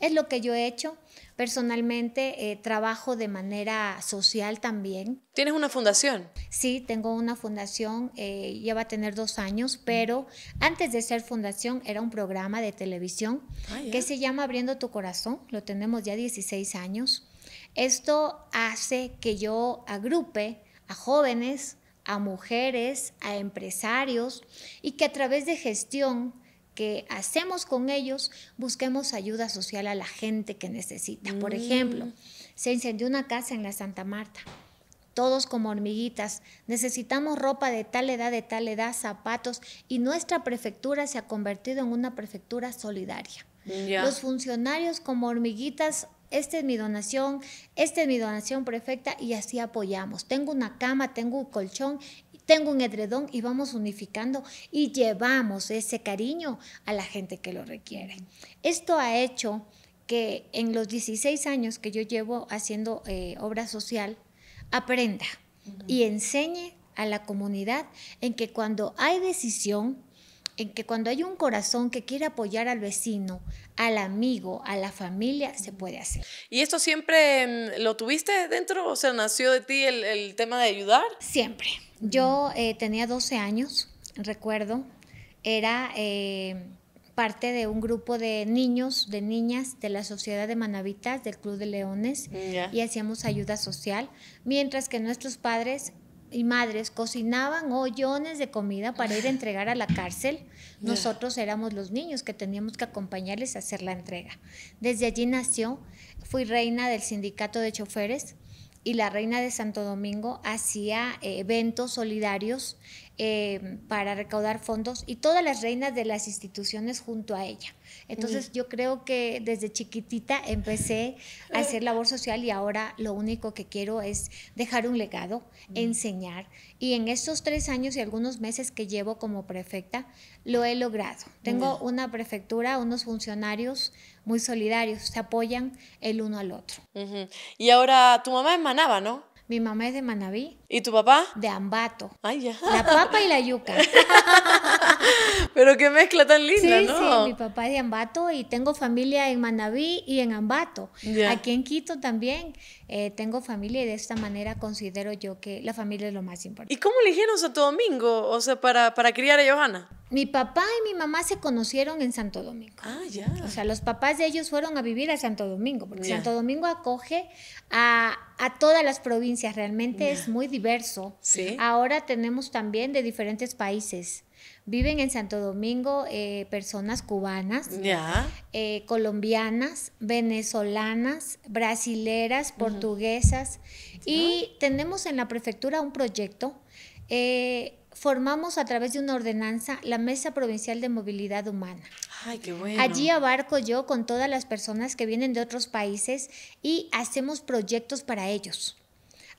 Es lo que yo he hecho. Personalmente eh, trabajo de manera social también. ¿Tienes una fundación? Sí, tengo una fundación, eh, ya va a tener dos años, pero antes de ser fundación era un programa de televisión ah, que se llama Abriendo tu Corazón, lo tenemos ya 16 años. Esto hace que yo agrupe a jóvenes, a mujeres, a empresarios y que a través de gestión hacemos con ellos, busquemos ayuda social a la gente que necesita. Por mm. ejemplo, se incendió una casa en la Santa Marta. Todos como hormiguitas, necesitamos ropa de tal edad, de tal edad, zapatos, y nuestra prefectura se ha convertido en una prefectura solidaria. Los funcionarios como hormiguitas esta es mi donación, esta es mi donación perfecta y así apoyamos. Tengo una cama, tengo un colchón tengo un edredón y vamos unificando y llevamos ese cariño a la gente que lo requiere. Esto ha hecho que en los 16 años que yo llevo haciendo eh, obra social, aprenda y enseñe a la comunidad en que cuando hay decisión, en que cuando hay un corazón que quiere apoyar al vecino, al amigo, a la familia, se puede hacer. ¿Y esto siempre mm, lo tuviste dentro? O sea, ¿nació de ti el, tema de ayudar? Siempre. Yo eh, tenía 12 años, recuerdo, era eh, parte de un grupo de niños, de niñas de la Sociedad de Manavitas, del Club de Leones, y hacíamos ayuda social, mientras que nuestros padres y madres cocinaban hoyones de comida para ir a entregar a la cárcel nosotros éramos los niños que teníamos que acompañarles a hacer la entrega. Desde allí nació, fui reina del sindicato de choferes y la reina de Santo Domingo hacía eh, eventos solidarios eh, para recaudar fondos y todas las reinas de las instituciones junto a ella. Entonces yo creo que desde chiquitita empecé a hacer labor social y ahora lo único que quiero es dejar un legado, enseñar. Y en estos tres años y algunos meses que llevo como prefecta, lo he logrado. Tengo una prefectura, unos funcionarios muy solidarios, se apoyan el uno al otro. Y ahora tu mamá es ¿no? Mi mamá es de Manabí. ¿Y tu papá? De Ambato. Ay, ya. La papa y la yuca. Pero qué mezcla tan linda, ¿no? Sí, mi papá es de Ambato y tengo familia en Manabí y en Ambato. Aquí en Quito también eh, tengo familia y de esta manera considero yo que la familia es lo más importante. ¿Y cómo eligieron Santo Domingo? O sea, para, para criar a Johanna. Mi papá y mi mamá se conocieron en Santo Domingo. Ah, ya. O sea, los papás de ellos fueron a vivir a Santo Domingo, porque Santo Domingo acoge a a todas las provincias, realmente es muy diverso. Ahora tenemos también de diferentes países. Viven en Santo Domingo eh, personas cubanas, eh, colombianas, venezolanas, brasileras, portuguesas. Y tenemos en la prefectura un proyecto eh, formamos a través de una ordenanza la Mesa Provincial de Movilidad Humana. Ay, qué bueno. Allí abarco yo con todas las personas que vienen de otros países y hacemos proyectos para ellos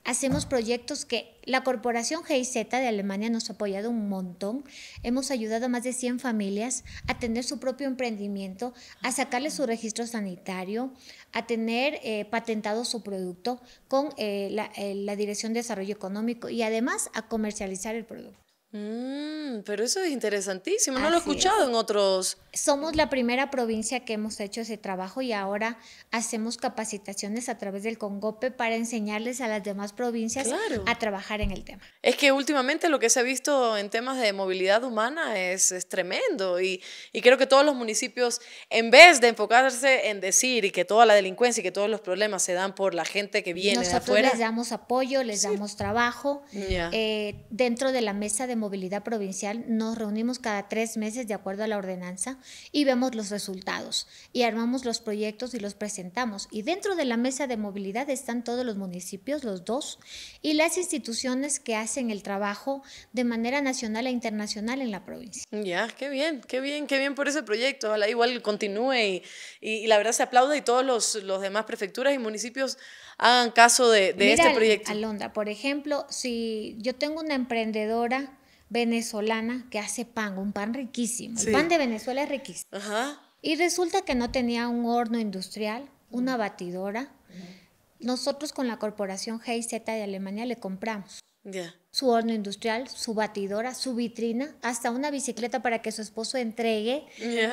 hacemos proyectos que la Corporación GIZ de Alemania nos ha apoyado un montón. Hemos ayudado a más de 100 familias a tener su propio emprendimiento, a sacarle su registro sanitario, a tener eh, patentado su producto con eh, eh, la Dirección de Desarrollo Económico y además a comercializar el producto. Mm, pero eso es interesantísimo, no lo he escuchado en otros. Somos la primera provincia que hemos hecho ese trabajo y ahora hacemos capacitaciones a través del Congope para enseñarles a las demás provincias a trabajar en el tema. Es que últimamente lo que se ha visto en temas de movilidad humana es, tremendo y, y, creo que todos los municipios, en vez de enfocarse en decir y que toda la delincuencia y que todos los problemas se dan por la gente que viene de afuera. les damos apoyo, les damos trabajo. Eh, dentro de la mesa de Movilidad Provincial nos reunimos cada tres meses de acuerdo a la ordenanza y vemos los resultados y armamos los proyectos y los presentamos. Y dentro de la mesa de movilidad están todos los municipios, los dos, y las instituciones que hacen el trabajo de manera nacional e internacional en la provincia. Ya, qué bien, qué bien, qué bien por ese proyecto. Ojalá igual continúe y, y, la verdad se aplaude y todos los, los demás prefecturas y municipios hagan caso de, este proyecto. Alondra, por ejemplo, si yo tengo una emprendedora venezolana que hace pan, un pan riquísimo. El pan de Venezuela es riquísimo. Y resulta que no tenía un horno industrial, una batidora. Nosotros con la corporación GIZ de Alemania le compramos. Su horno industrial, su batidora, su vitrina, hasta una bicicleta para que su esposo entregue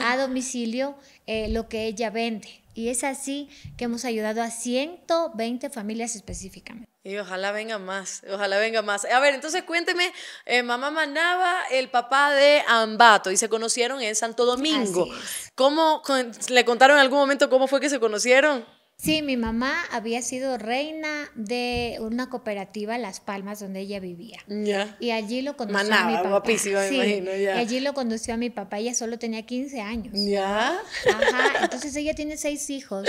a domicilio eh, lo que ella vende. Y es así que hemos ayudado a 120 familias específicamente. Y ojalá venga más, ojalá venga más. A ver, entonces cuénteme, eh, mamá Manaba, el papá de Ambato, y se conocieron en Santo Domingo. ¿Cómo le contaron en algún momento cómo fue que se conocieron? Sí, mi mamá había sido reina de una cooperativa Las Palmas donde ella vivía. Ya. Y allí lo condució a mi papá. Y allí lo condució a mi papá. Ella solo tenía 15 años. Ya. Ajá. Entonces ella tiene seis hijos.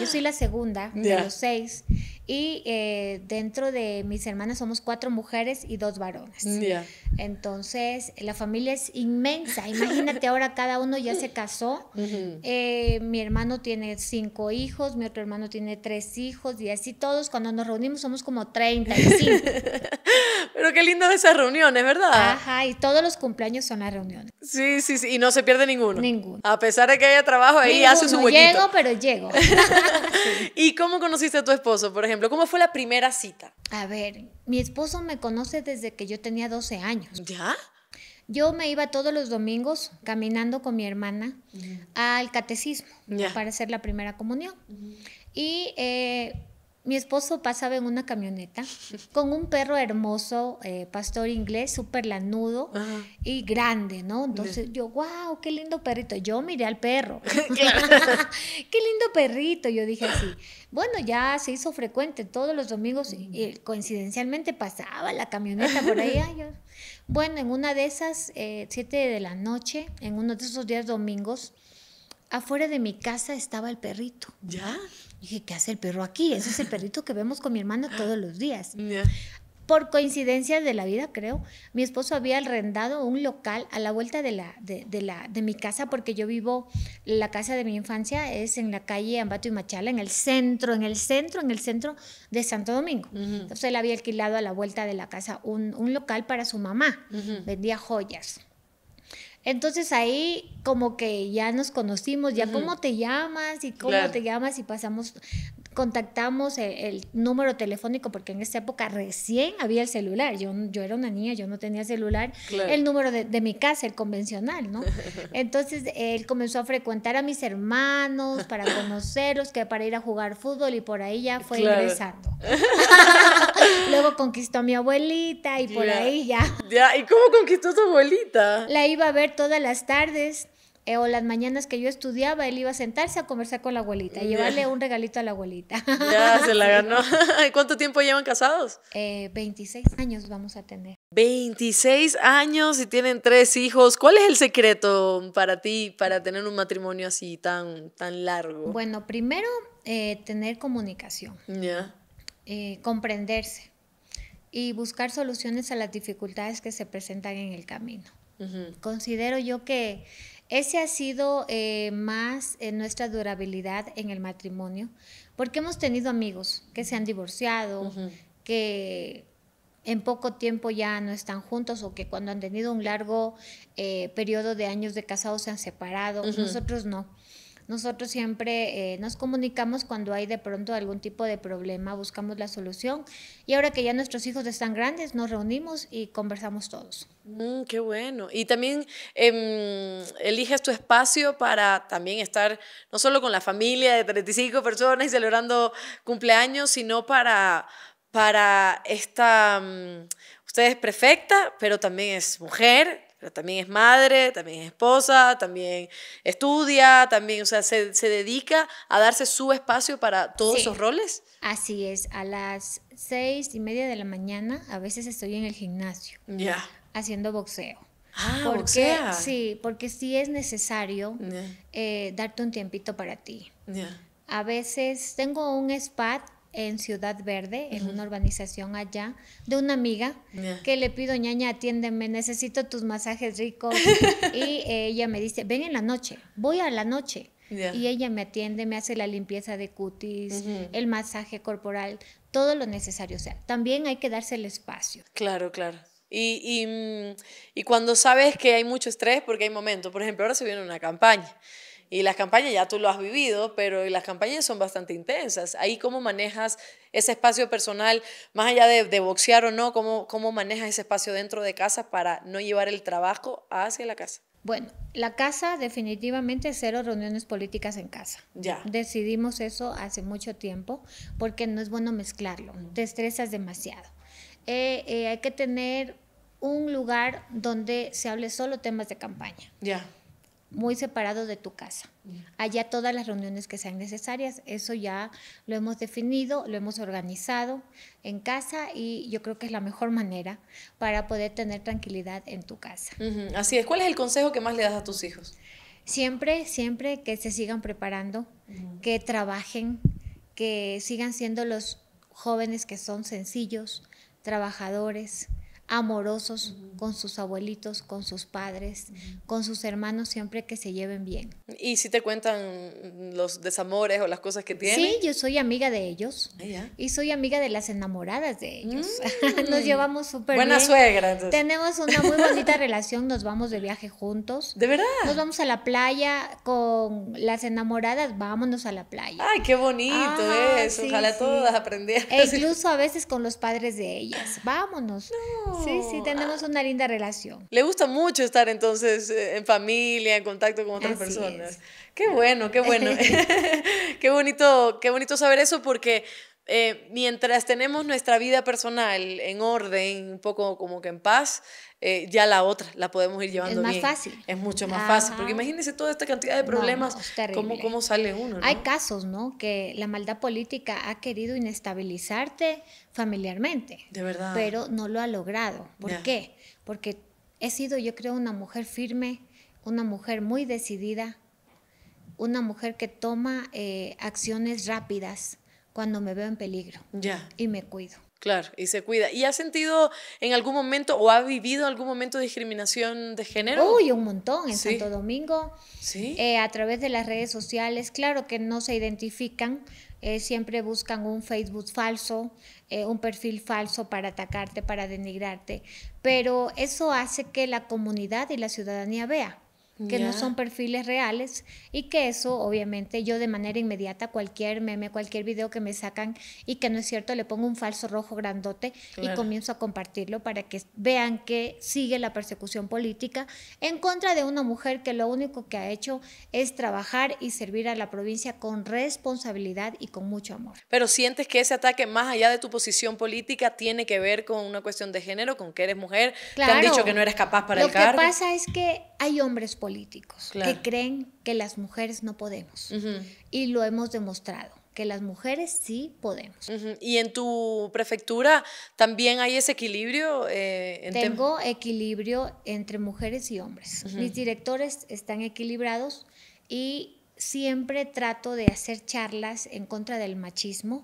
Yo soy la segunda de los seis. Y eh, dentro de mis hermanas somos cuatro mujeres y dos varones. Mm, Entonces, la familia es inmensa. Imagínate ahora cada uno ya se casó. Eh, mi hermano tiene cinco hijos, mi otro hermano tiene tres hijos y así todos. Cuando nos reunimos somos como 35. Pero qué lindo esas reuniones, ¿verdad? Ajá, y todos los cumpleaños son las reuniones. Sí, sí, sí, y no se pierde ninguno. Ninguno. A pesar de que haya trabajo, ahí hace su huequito. Llego, pero llego. ¿Y cómo conociste a tu esposo, por ejemplo? ¿cómo fue la primera cita? A ver, mi esposo me conoce desde que yo tenía 12 años. ¿Ya? Yo me iba todos los domingos caminando con mi hermana al catecismo para hacer la primera comunión. Y eh, mi esposo pasaba en una camioneta con un perro hermoso, eh, pastor inglés, súper lanudo y grande, ¿no? Entonces yo, wow, qué lindo perrito. Yo miré al perro. qué lindo perrito, yo dije así. Bueno, ya se hizo frecuente todos los domingos y, coincidencialmente pasaba la camioneta por ahí. Bueno, en una de esas, eh, siete de la noche, en uno de esos días domingos, afuera de mi casa estaba el perrito. ¿Ya? dije, ¿qué hace el perro aquí? Ese es el perrito que vemos con mi hermano todos los días. Por coincidencia de la vida, creo, mi esposo había arrendado un local a la vuelta de, la, la, de mi casa, porque yo vivo, la casa de mi infancia es en la calle Ambato y Machala, en el centro, en el centro, en el centro de Santo Domingo. Entonces él había alquilado a la vuelta de la casa un, local para su mamá, vendía joyas. Entonces ahí como que ya nos conocimos, ya cómo te llamas y cómo te llamas y pasamos contactamos eh, el, número telefónico, porque en esa época recién había el celular, yo, yo era una niña, yo no tenía celular, el número de, mi casa, el convencional, ¿no? Entonces él comenzó a frecuentar a mis hermanos para conocerlos, que para ir a jugar fútbol y por ahí ya fue ingresando. Luego conquistó a mi abuelita y por ahí ya. Ya, ¿y cómo conquistó a abuelita? La iba a ver todas las tardes eh, o las mañanas que yo estudiaba, él iba a sentarse a conversar con la abuelita, y llevarle un regalito a la abuelita. Ya, se la ganó. cuánto tiempo llevan casados? 26 eh, años vamos a tener. 26 años y tienen tres hijos. ¿Cuál es el secreto para ti para tener un matrimonio así tan, tan largo? Bueno, primero, eh, tener comunicación. Ya. comprenderse y buscar soluciones a las dificultades que se presentan en el camino. Considero yo que ese ha sido eh, más eh, nuestra durabilidad en el matrimonio, porque hemos tenido amigos que se han divorciado, que en poco tiempo ya no están juntos o que cuando han tenido un largo eh, periodo de años de casado se han separado. Nosotros no. Nosotros siempre eh, nos comunicamos cuando hay de pronto algún tipo de problema, buscamos la solución y ahora que ya nuestros hijos están grandes, nos reunimos y conversamos todos. Mm, qué bueno. Y también em, eliges tu espacio para también estar no solo con la familia de 35 personas y celebrando cumpleaños, sino para, para esta... Mm, usted es prefecta, pero también es mujer, también es madre, también es esposa, también estudia, también, o sea, se, dedica a darse su espacio para todos esos roles. Así es, a las seis y media de la mañana a veces estoy en el gimnasio. Ya. Haciendo boxeo. Ah, ¿Por porque, Sí, porque sí es necesario eh, darte un tiempito para ti. A veces tengo un spa en Ciudad Verde, en una urbanización allá, de una amiga que le pido, ñaña, atiéndeme, necesito tus masajes ricos. y ella me dice, ven en la noche, voy a la noche. Y ella me atiende, me hace la limpieza de cutis, el masaje corporal, todo lo necesario. O sea, también hay que darse el espacio. Claro, claro. Y, y, mm, y cuando sabes que hay mucho estrés, porque hay momentos, por ejemplo, ahora se viene una campaña y las campañas, ya tú lo has vivido, pero las campañas son bastante intensas. Ahí cómo manejas ese espacio personal, más allá de, boxear o no, ¿cómo, cómo manejas ese espacio dentro de casa para no llevar el trabajo hacia la casa. Bueno, la casa definitivamente cero reuniones políticas en casa. Ya. Decidimos eso hace mucho tiempo porque no es bueno mezclarlo, te estresas demasiado. Eh, eh, hay que tener un lugar donde se hable solo temas de campaña. Ya muy separado de tu casa. Allá todas las reuniones que sean necesarias, eso ya lo hemos definido, lo hemos organizado en casa y yo creo que es la mejor manera para poder tener tranquilidad en tu casa. Así es, ¿cuál es el consejo que más le das a tus hijos? Siempre, siempre que se sigan preparando, que trabajen, que sigan siendo los jóvenes que son sencillos, trabajadores, amorosos con sus abuelitos, con sus padres, con sus hermanos, siempre que se lleven bien. ¿Y si te cuentan los desamores o las cosas que tienen? Sí, yo soy amiga de ellos. Ah, y soy amiga de las enamoradas de ellos. nos mm. llevamos súper bien. Buena suegra. Tenemos una muy bonita relación, nos vamos de viaje juntos. ¿De verdad? Nos vamos a la playa con las enamoradas, vámonos a la playa. Ay, qué bonito eso! Ah, es. Ojalá todas aprendieran. E incluso a veces con los padres de ellas. Vámonos. No. Sí, sí, tenemos una linda relación. Le gusta mucho estar entonces eh, en familia, en contacto con otras personas. Qué bueno, qué bueno. qué bonito, qué bonito saber eso porque eh, mientras tenemos nuestra vida personal en orden, un poco como que en paz, eh, ya la otra la podemos ir llevando. Es más fácil. Es mucho más fácil, porque imagínense toda esta cantidad de problemas, cómo, sale uno. Hay casos, ¿no? Que la maldad política ha querido inestabilizarte familiarmente. De verdad. Pero no lo ha logrado. ¿Por qué? Porque he sido, yo creo, una mujer firme, una mujer muy decidida, una mujer que toma eh, acciones rápidas cuando me veo en peligro. Ya. Y me cuido. Claro, y se cuida. ¿Y ha sentido en algún momento o ha vivido algún momento discriminación de género? Uy, un montón en Santo Domingo. Sí. Eh, a través de las redes sociales, claro que no se identifican, eh, siempre buscan un Facebook falso, eh, un perfil falso para atacarte, para denigrarte, pero eso hace que la comunidad y la ciudadanía vea que no son perfiles reales y que eso obviamente yo de manera inmediata cualquier meme, cualquier video que me sacan y que no es cierto, le pongo un falso rojo grandote y comienzo a compartirlo para que vean que sigue la persecución política en contra de una mujer que lo único que ha hecho es trabajar y servir a la provincia con responsabilidad y con mucho amor. Pero sientes que ese ataque más allá de tu posición política tiene que ver con una cuestión de género, con que eres mujer, claro. te han dicho que no eres capaz para el cargo. Lo que pasa es que hay hombres políticos que creen que las mujeres no podemos. Y lo hemos demostrado que las mujeres sí podemos. ¿Y en tu prefectura también hay ese equilibrio? Eh, Tengo equilibrio entre mujeres y hombres. Mis directores están equilibrados y siempre trato de hacer charlas en contra del machismo.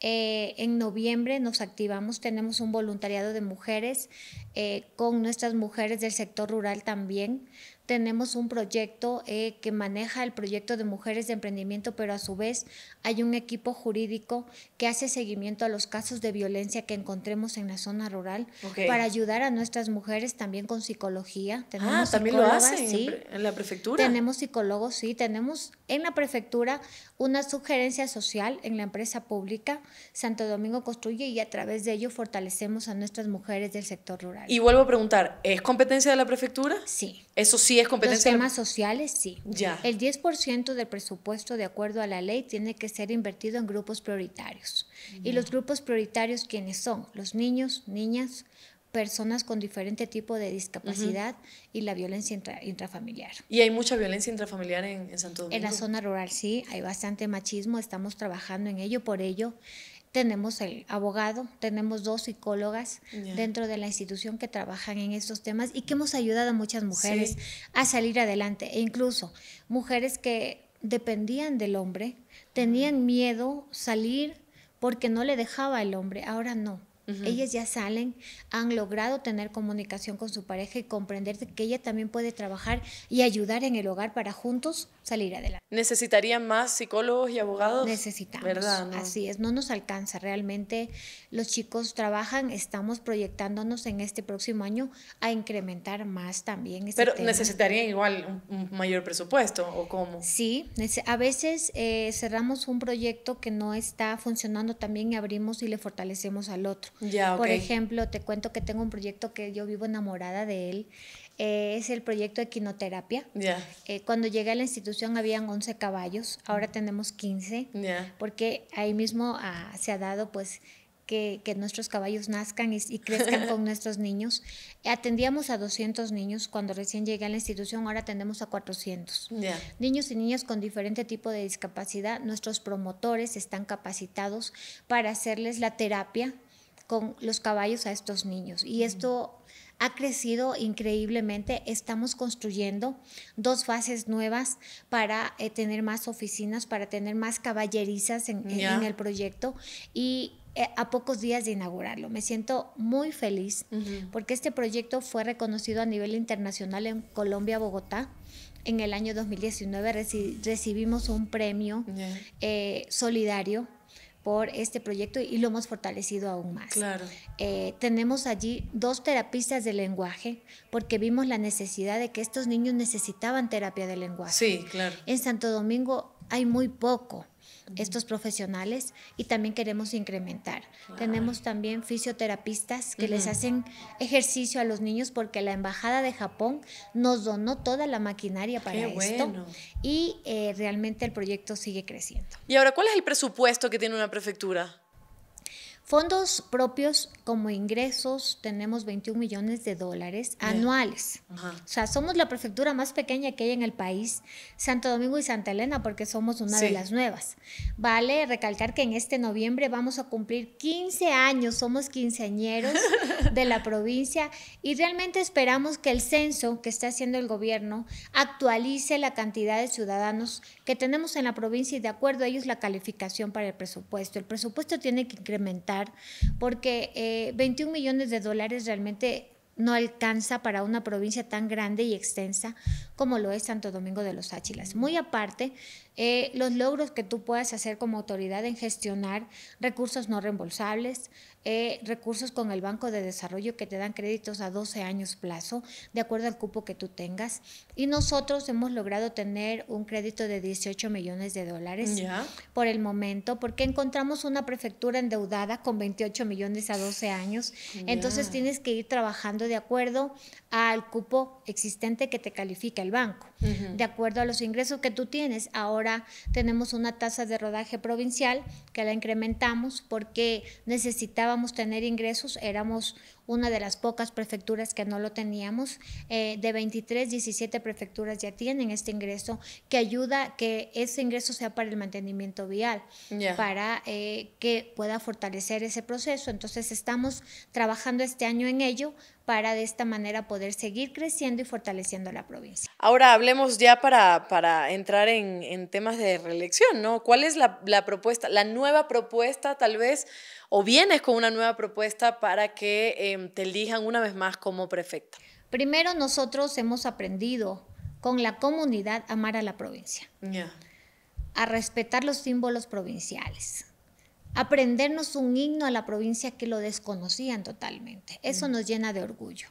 Eh, en noviembre nos activamos, tenemos un voluntariado de mujeres eh, con nuestras mujeres del sector rural también tenemos un proyecto eh, que maneja el proyecto de mujeres de emprendimiento, pero a su vez hay un equipo jurídico que hace seguimiento a los casos de violencia que encontremos en la zona rural para ayudar a nuestras mujeres también con psicología. Ah, tenemos ah, también lo hacen en la prefectura. Tenemos psicólogos, sí, tenemos en la prefectura una sugerencia social en la empresa pública. Santo Domingo construye y a través de ello fortalecemos a nuestras mujeres del sector rural. Y vuelvo a preguntar, ¿es competencia de la prefectura? Sí. ¿Eso sí es competencia? Los temas sociales, sí. Ya. El 10% del presupuesto, de acuerdo a la ley, tiene que ser invertido en grupos prioritarios. Mm. Y los grupos prioritarios, ¿quiénes son? Los niños, niñas, personas con diferente tipo de discapacidad y la violencia intrafamiliar. ¿Y hay mucha violencia intrafamiliar en, en Santo Domingo? En la zona rural, sí, hay bastante machismo, estamos trabajando en ello, por ello tenemos el abogado, tenemos dos psicólogas dentro de la institución que trabajan en estos temas y que hemos ayudado a muchas mujeres a salir adelante e incluso mujeres que dependían del hombre, tenían miedo salir porque no le dejaba el hombre, ahora no ellas ya salen, han logrado tener comunicación con su pareja y comprender que ella también puede trabajar y ayudar en el hogar para juntos salir adelante. ¿Necesitarían más psicólogos y abogados? Necesitamos. ¿Verdad? Así es, no nos alcanza. Realmente los chicos trabajan, estamos proyectándonos en este próximo año a incrementar más también. Este Pero necesitarían igual un, mayor presupuesto o cómo? Sí, a veces eh, cerramos un proyecto que no está funcionando también y abrimos y le fortalecemos al otro. Por ejemplo, te cuento que tengo un proyecto que yo vivo enamorada de él. Eh, es el proyecto de quinoterapia. Eh, cuando llegué a la institución habían 11 caballos, ahora tenemos 15, porque ahí mismo ah, se ha dado pues que, nuestros caballos nazcan y, crezcan con nuestros niños. Atendíamos a 200 niños cuando recién llegué a la institución, ahora atendemos a 400. Niños y niñas con diferente tipo de discapacidad, nuestros promotores están capacitados para hacerles la terapia con los caballos a estos niños. Y esto ha crecido increíblemente. Estamos construyendo dos fases nuevas para eh, tener más oficinas, para tener más caballerizas en, el proyecto y eh, a pocos días de inaugurarlo. Me siento muy feliz porque este proyecto fue reconocido a nivel internacional en Colombia, Bogotá. En el año 2019 recibimos un premio eh, solidario por este proyecto y lo hemos fortalecido aún más. Claro. Eh, tenemos allí dos terapistas de lenguaje porque vimos la necesidad de que estos niños necesitaban terapia de lenguaje. Sí, claro. En Santo Domingo hay muy poco estos profesionales y también queremos incrementar. Tenemos también fisioterapistas que les hacen ejercicio a los niños porque la Embajada de Japón nos donó toda la maquinaria para Qué esto y eh, realmente el proyecto sigue creciendo. ¿Y ahora cuál es el presupuesto que tiene una prefectura? Fondos propios como ingresos tenemos 21 millones de dólares anuales. O sea, somos la prefectura más pequeña que hay en el país, Santo Domingo y Santa Elena, porque somos una de las nuevas. Vale recalcar que en este noviembre vamos a cumplir 15 años, somos quinceañeros de la provincia y realmente esperamos que el censo que está haciendo el gobierno actualice la cantidad de ciudadanos que tenemos en la provincia y de acuerdo a ellos la calificación para el presupuesto. El presupuesto tiene que incrementar porque 21 eh, millones de dólares realmente no alcanza para una provincia tan grande y extensa como lo es Santo Domingo de los Áchilas. Muy aparte, eh, los logros que tú puedas hacer como autoridad en gestionar recursos no reembolsables, eh, recursos con el Banco de Desarrollo que te dan créditos a 12 años plazo, de acuerdo al cupo que tú tengas. Y nosotros hemos logrado tener un crédito de 18 millones de dólares por el momento, porque encontramos una prefectura endeudada con 28 millones a 12 años. Entonces tienes que ir trabajando de acuerdo al cupo existente que te califica el banco, de acuerdo a los ingresos que tú tienes. Ahora, tenemos una tasa de rodaje provincial que la incrementamos porque necesitábamos tener ingresos, éramos una de las pocas prefecturas que no lo teníamos. Eh, de 23, 17 prefecturas ya tienen este ingreso que ayuda que ese ingreso sea para el mantenimiento vial, para eh, que pueda fortalecer ese proceso. Entonces estamos trabajando este año en ello para de esta manera poder seguir creciendo y fortaleciendo la provincia. Ahora hablemos ya para, para entrar en, temas de reelección, ¿no? ¿Cuál es la, la propuesta, la nueva propuesta tal vez? o vienes con una nueva propuesta para que em, te elijan una vez más como prefecta? Primero nosotros hemos aprendido con la comunidad a amar a la provincia, a respetar los símbolos provinciales, aprendernos un himno a la provincia que lo desconocían totalmente. Eso mm. nos llena de orgullo.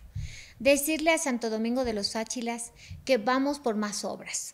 Decirle a Santo Domingo de los Áchilas que vamos por más obras.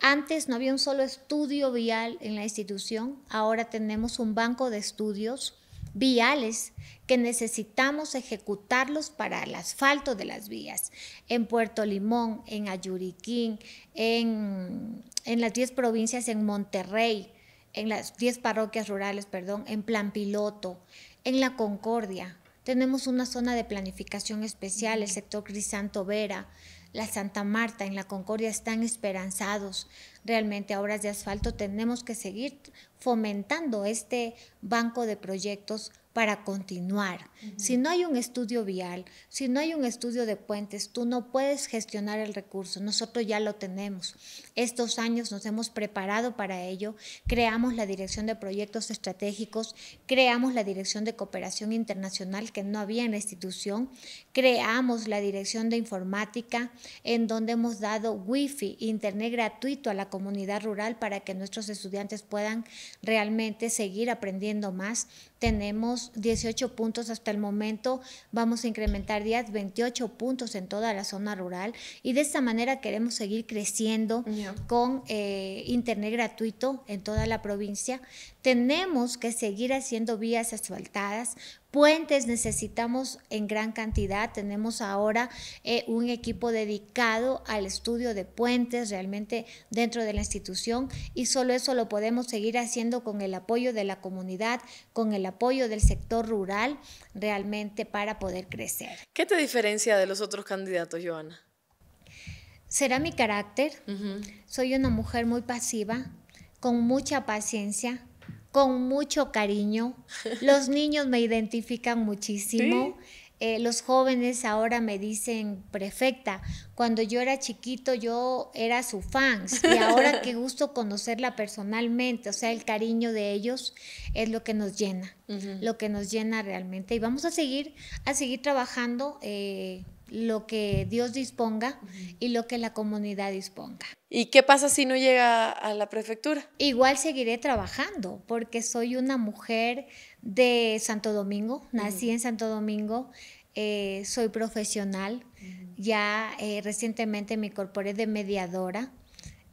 Antes no había un solo estudio vial en la institución, ahora tenemos un banco de estudios viales que necesitamos ejecutarlos para el asfalto de las vías. En Puerto Limón, en Ayuriquín, en, las 10 provincias, en Monterrey, en las 10 parroquias rurales, perdón, en Plan Piloto, en La Concordia. Tenemos una zona de planificación especial, el sector Crisanto Vera, la Santa Marta, en la Concordia están esperanzados realmente ahora obras de asfalto. Tenemos que seguir fomentando este banco de proyectos para continuar. Si no hay un estudio vial, si no hay un estudio de puentes, tú no puedes gestionar el recurso. Nosotros ya lo tenemos. Estos años nos hemos preparado para ello. Creamos la Dirección de Proyectos Estratégicos, creamos la Dirección de Cooperación Internacional que no había en la institución, Creamos la dirección de informática en donde hemos dado wifi, internet gratuito a la comunidad rural para que nuestros estudiantes puedan realmente seguir aprendiendo más. Tenemos 18 puntos hasta el momento, vamos a incrementar 10, 28 puntos en toda la zona rural y de esta manera queremos seguir creciendo con eh, internet gratuito en toda la provincia tenemos que seguir haciendo vías asfaltadas, puentes necesitamos en gran cantidad, tenemos ahora eh, un equipo dedicado al estudio de puentes realmente dentro de la institución y solo eso lo podemos seguir haciendo con el apoyo de la comunidad, con el apoyo del sector rural realmente para poder crecer. ¿Qué te diferencia de los otros candidatos, Joana? Será mi carácter. Soy una mujer muy pasiva, con mucha paciencia, con mucho cariño. Los niños me identifican muchísimo. Eh, los jóvenes ahora me dicen perfecta, Cuando yo era chiquito yo era su fans y ahora qué gusto conocerla personalmente. O sea, el cariño de ellos es lo que nos llena, lo que nos llena realmente. Y vamos a seguir, a seguir trabajando. Eh, lo que Dios disponga y lo que la comunidad disponga. ¿Y qué pasa si no llega a la prefectura? Igual seguiré trabajando porque soy una mujer de Santo Domingo, nací en Santo Domingo, eh, soy profesional, ya eh, recientemente me incorporé de mediadora.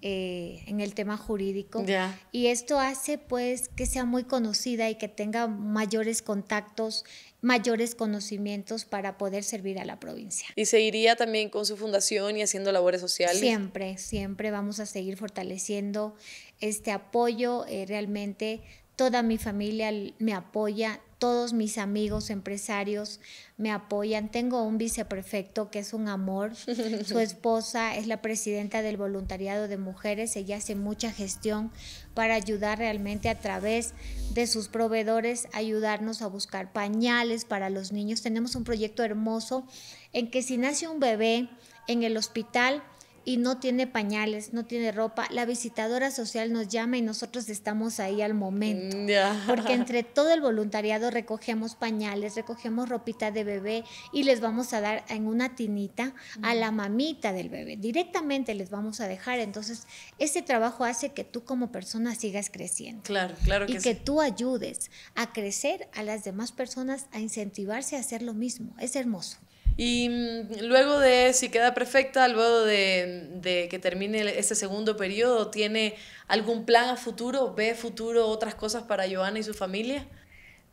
Eh, en el tema jurídico y esto hace pues que sea muy conocida y que tenga mayores contactos mayores conocimientos para poder servir a la provincia. ¿Y seguiría también con su fundación y haciendo labores sociales? Siempre, siempre vamos a seguir fortaleciendo este apoyo. Eh, realmente toda mi familia me apoya, todos mis amigos empresarios me apoyan. Tengo un viceprefecto que es un amor. Su esposa es la presidenta del voluntariado de mujeres. Ella hace mucha gestión para ayudar realmente a través de sus proveedores, ayudarnos a buscar pañales para los niños. Tenemos un proyecto hermoso en que si nace un bebé en el hospital, y no tiene pañales, no tiene ropa, la visitadora social nos llama y nosotros estamos ahí al momento. Mm, Porque entre todo el voluntariado recogemos pañales, recogemos ropita de bebé y les vamos a dar en una tinita a mm. la mamita del bebé. Directamente les vamos a dejar. Entonces, ese trabajo hace que tú como persona sigas creciendo. Claro, claro Y que tú ayudes a crecer a las demás personas, a incentivarse a hacer lo mismo. Es hermoso. Y mm, luego de, si queda perfecta, luego de, de, que termine este segundo periodo, ¿tiene algún plan a futuro? ¿Ve futuro otras cosas para Joana y su familia?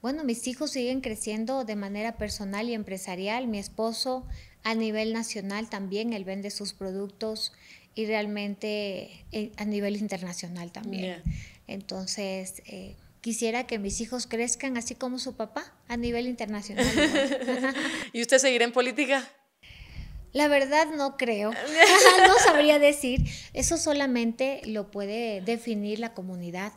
Bueno, mis hijos siguen creciendo de manera personal y empresarial. Mi esposo a nivel nacional también, él vende sus productos y realmente eh, a nivel internacional también. Entonces, eh, quisiera que mis hijos crezcan así como su papá a nivel internacional. ¿Y usted seguirá en política? La verdad no creo, no sabría decir. Eso solamente lo puede definir la comunidad,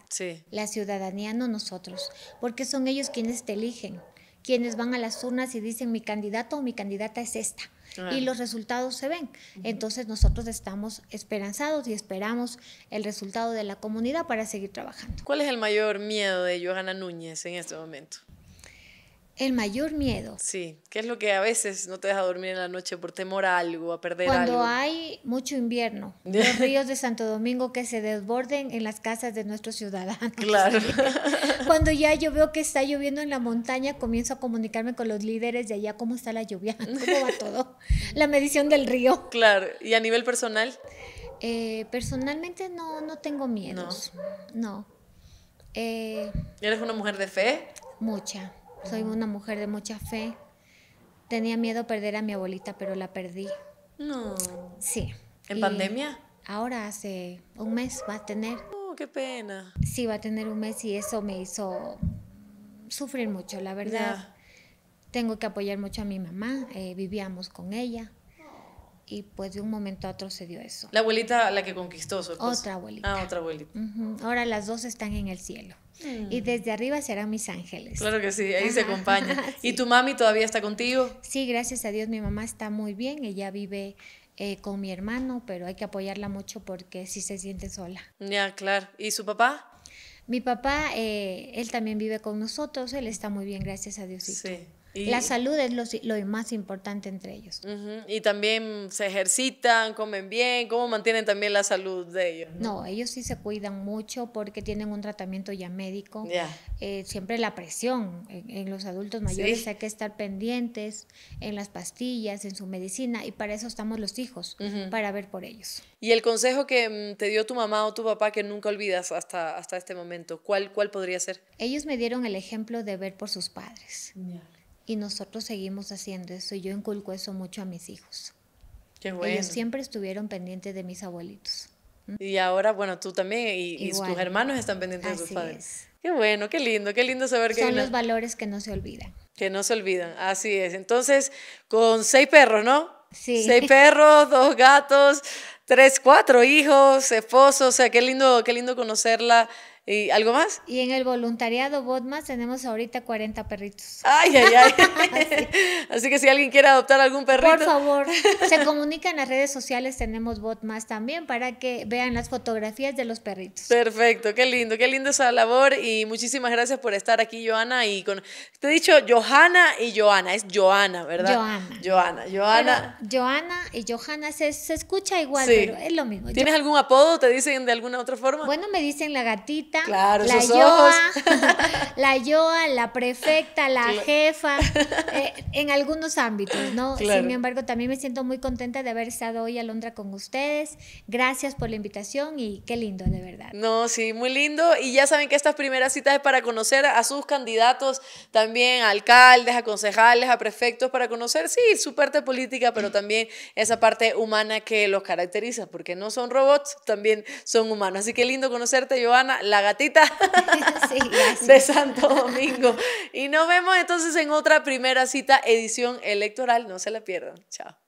la ciudadanía, no nosotros, porque son ellos quienes te eligen, quienes van a las urnas y dicen mi candidato o mi candidata es esta. Y los resultados se ven. Entonces nosotros estamos esperanzados y esperamos el resultado de la comunidad para seguir trabajando. ¿Cuál es el mayor miedo de Johanna Núñez en este momento? el mayor miedo. Sí, que es lo que a veces no te deja dormir en la noche por temor a algo, a perder algo. Cuando hay mucho invierno, los ríos de Santo Domingo que se desborden en las casas de nuestros ciudadanos. Claro. Cuando ya yo veo que está lloviendo en la montaña, comienzo a comunicarme con los líderes de allá, cómo está la lluvia, cómo va todo, la medición del río. Claro, y a nivel personal. Eh, personalmente no, no tengo miedos. No. no. Eh, ¿Eres una mujer de fe? Mucha. Soy una mujer de mucha fe. Tenía miedo a perder a mi abuelita, pero la perdí. No. Sí. ¿En pandemia? Ahora hace un mes va a tener. Oh, qué pena. Sí, va a tener un mes y eso me hizo sufrir mucho, la verdad. Tengo que apoyar mucho a mi mamá. Eh, vivíamos con ella y pues de un momento a otro se dio eso. La abuelita, la que conquistó su Otra abuelita. Ah, otra abuelita. Ahora las dos están en el cielo. Y mm. desde arriba serán mis ángeles. Claro que sí, ahí se acompaña. ¿Y tu mami todavía está contigo? Sí, gracias a Dios, mi mamá está muy bien, ella vive eh, con mi hermano, pero hay que apoyarla mucho porque si se siente sola. Ya, claro. ¿Y su papá? Mi papá, eh, él también vive con nosotros, él está muy bien, gracias a Dios. Sí la salud es lo, más importante entre ellos. Y también se ejercitan, comen bien, ¿cómo mantienen también la salud de ellos? No, ellos sí se cuidan mucho porque tienen un tratamiento ya médico. Eh, siempre la presión en, los adultos mayores hay que estar pendientes en las pastillas, en su medicina y para eso estamos los hijos, para ver por ellos. Y el consejo que mm, te dio tu mamá o tu papá que nunca olvidas hasta, este momento, ¿cuál, podría ser? Ellos me dieron el ejemplo de ver por sus padres. Ya y nosotros seguimos haciendo eso y yo inculco eso mucho a mis hijos. Qué bueno. Ellos siempre estuvieron pendientes de mis abuelitos. Y ahora, bueno, tú también y, tus hermanos están pendientes de sus padres. Qué bueno, qué lindo, qué lindo saber que... Son los valores que no se olvidan. Que no se olvidan, así es. Entonces, con seis perros, ¿no? Sí. Seis perros, dos gatos, tres, cuatro hijos, esposos, o sea, qué lindo, qué lindo conocerla ¿Y algo más? Y en el voluntariado Botmas tenemos ahorita 40 perritos. Ay, ay, ay. Así que si alguien quiere adoptar algún perrito. Por favor, se comunica en las redes sociales, tenemos Botmas también para que vean las fotografías de los perritos. Perfecto, qué lindo, qué linda esa labor y muchísimas gracias por estar aquí, Joana. Y con, te he dicho Johanna y Joana, es Joana, ¿verdad? Joana. Joana, Joana. Joana y Johanna se, se escucha igual, pero es lo mismo. ¿Tienes algún apodo? ¿Te dicen de alguna otra forma? Bueno, me dicen la gatita claro, la yoa, la yoa, la prefecta, la jefa, eh, en algunos ámbitos, ¿no? Sin embargo, también me siento muy contenta de haber estado hoy a Londra con ustedes. Gracias por la invitación y qué lindo, de verdad. No, sí, muy lindo. Y ya saben que estas primeras citas es para conocer a sus candidatos, también a alcaldes, a concejales, a prefectos, para conocer, sí, su parte política, pero también esa parte humana que los caracteriza, porque no son robots, también son humanos. Así que lindo conocerte, Joana. La gatita de Santo Domingo. Y nos vemos entonces en otra primera cita edición electoral. No se la pierdan. Chao.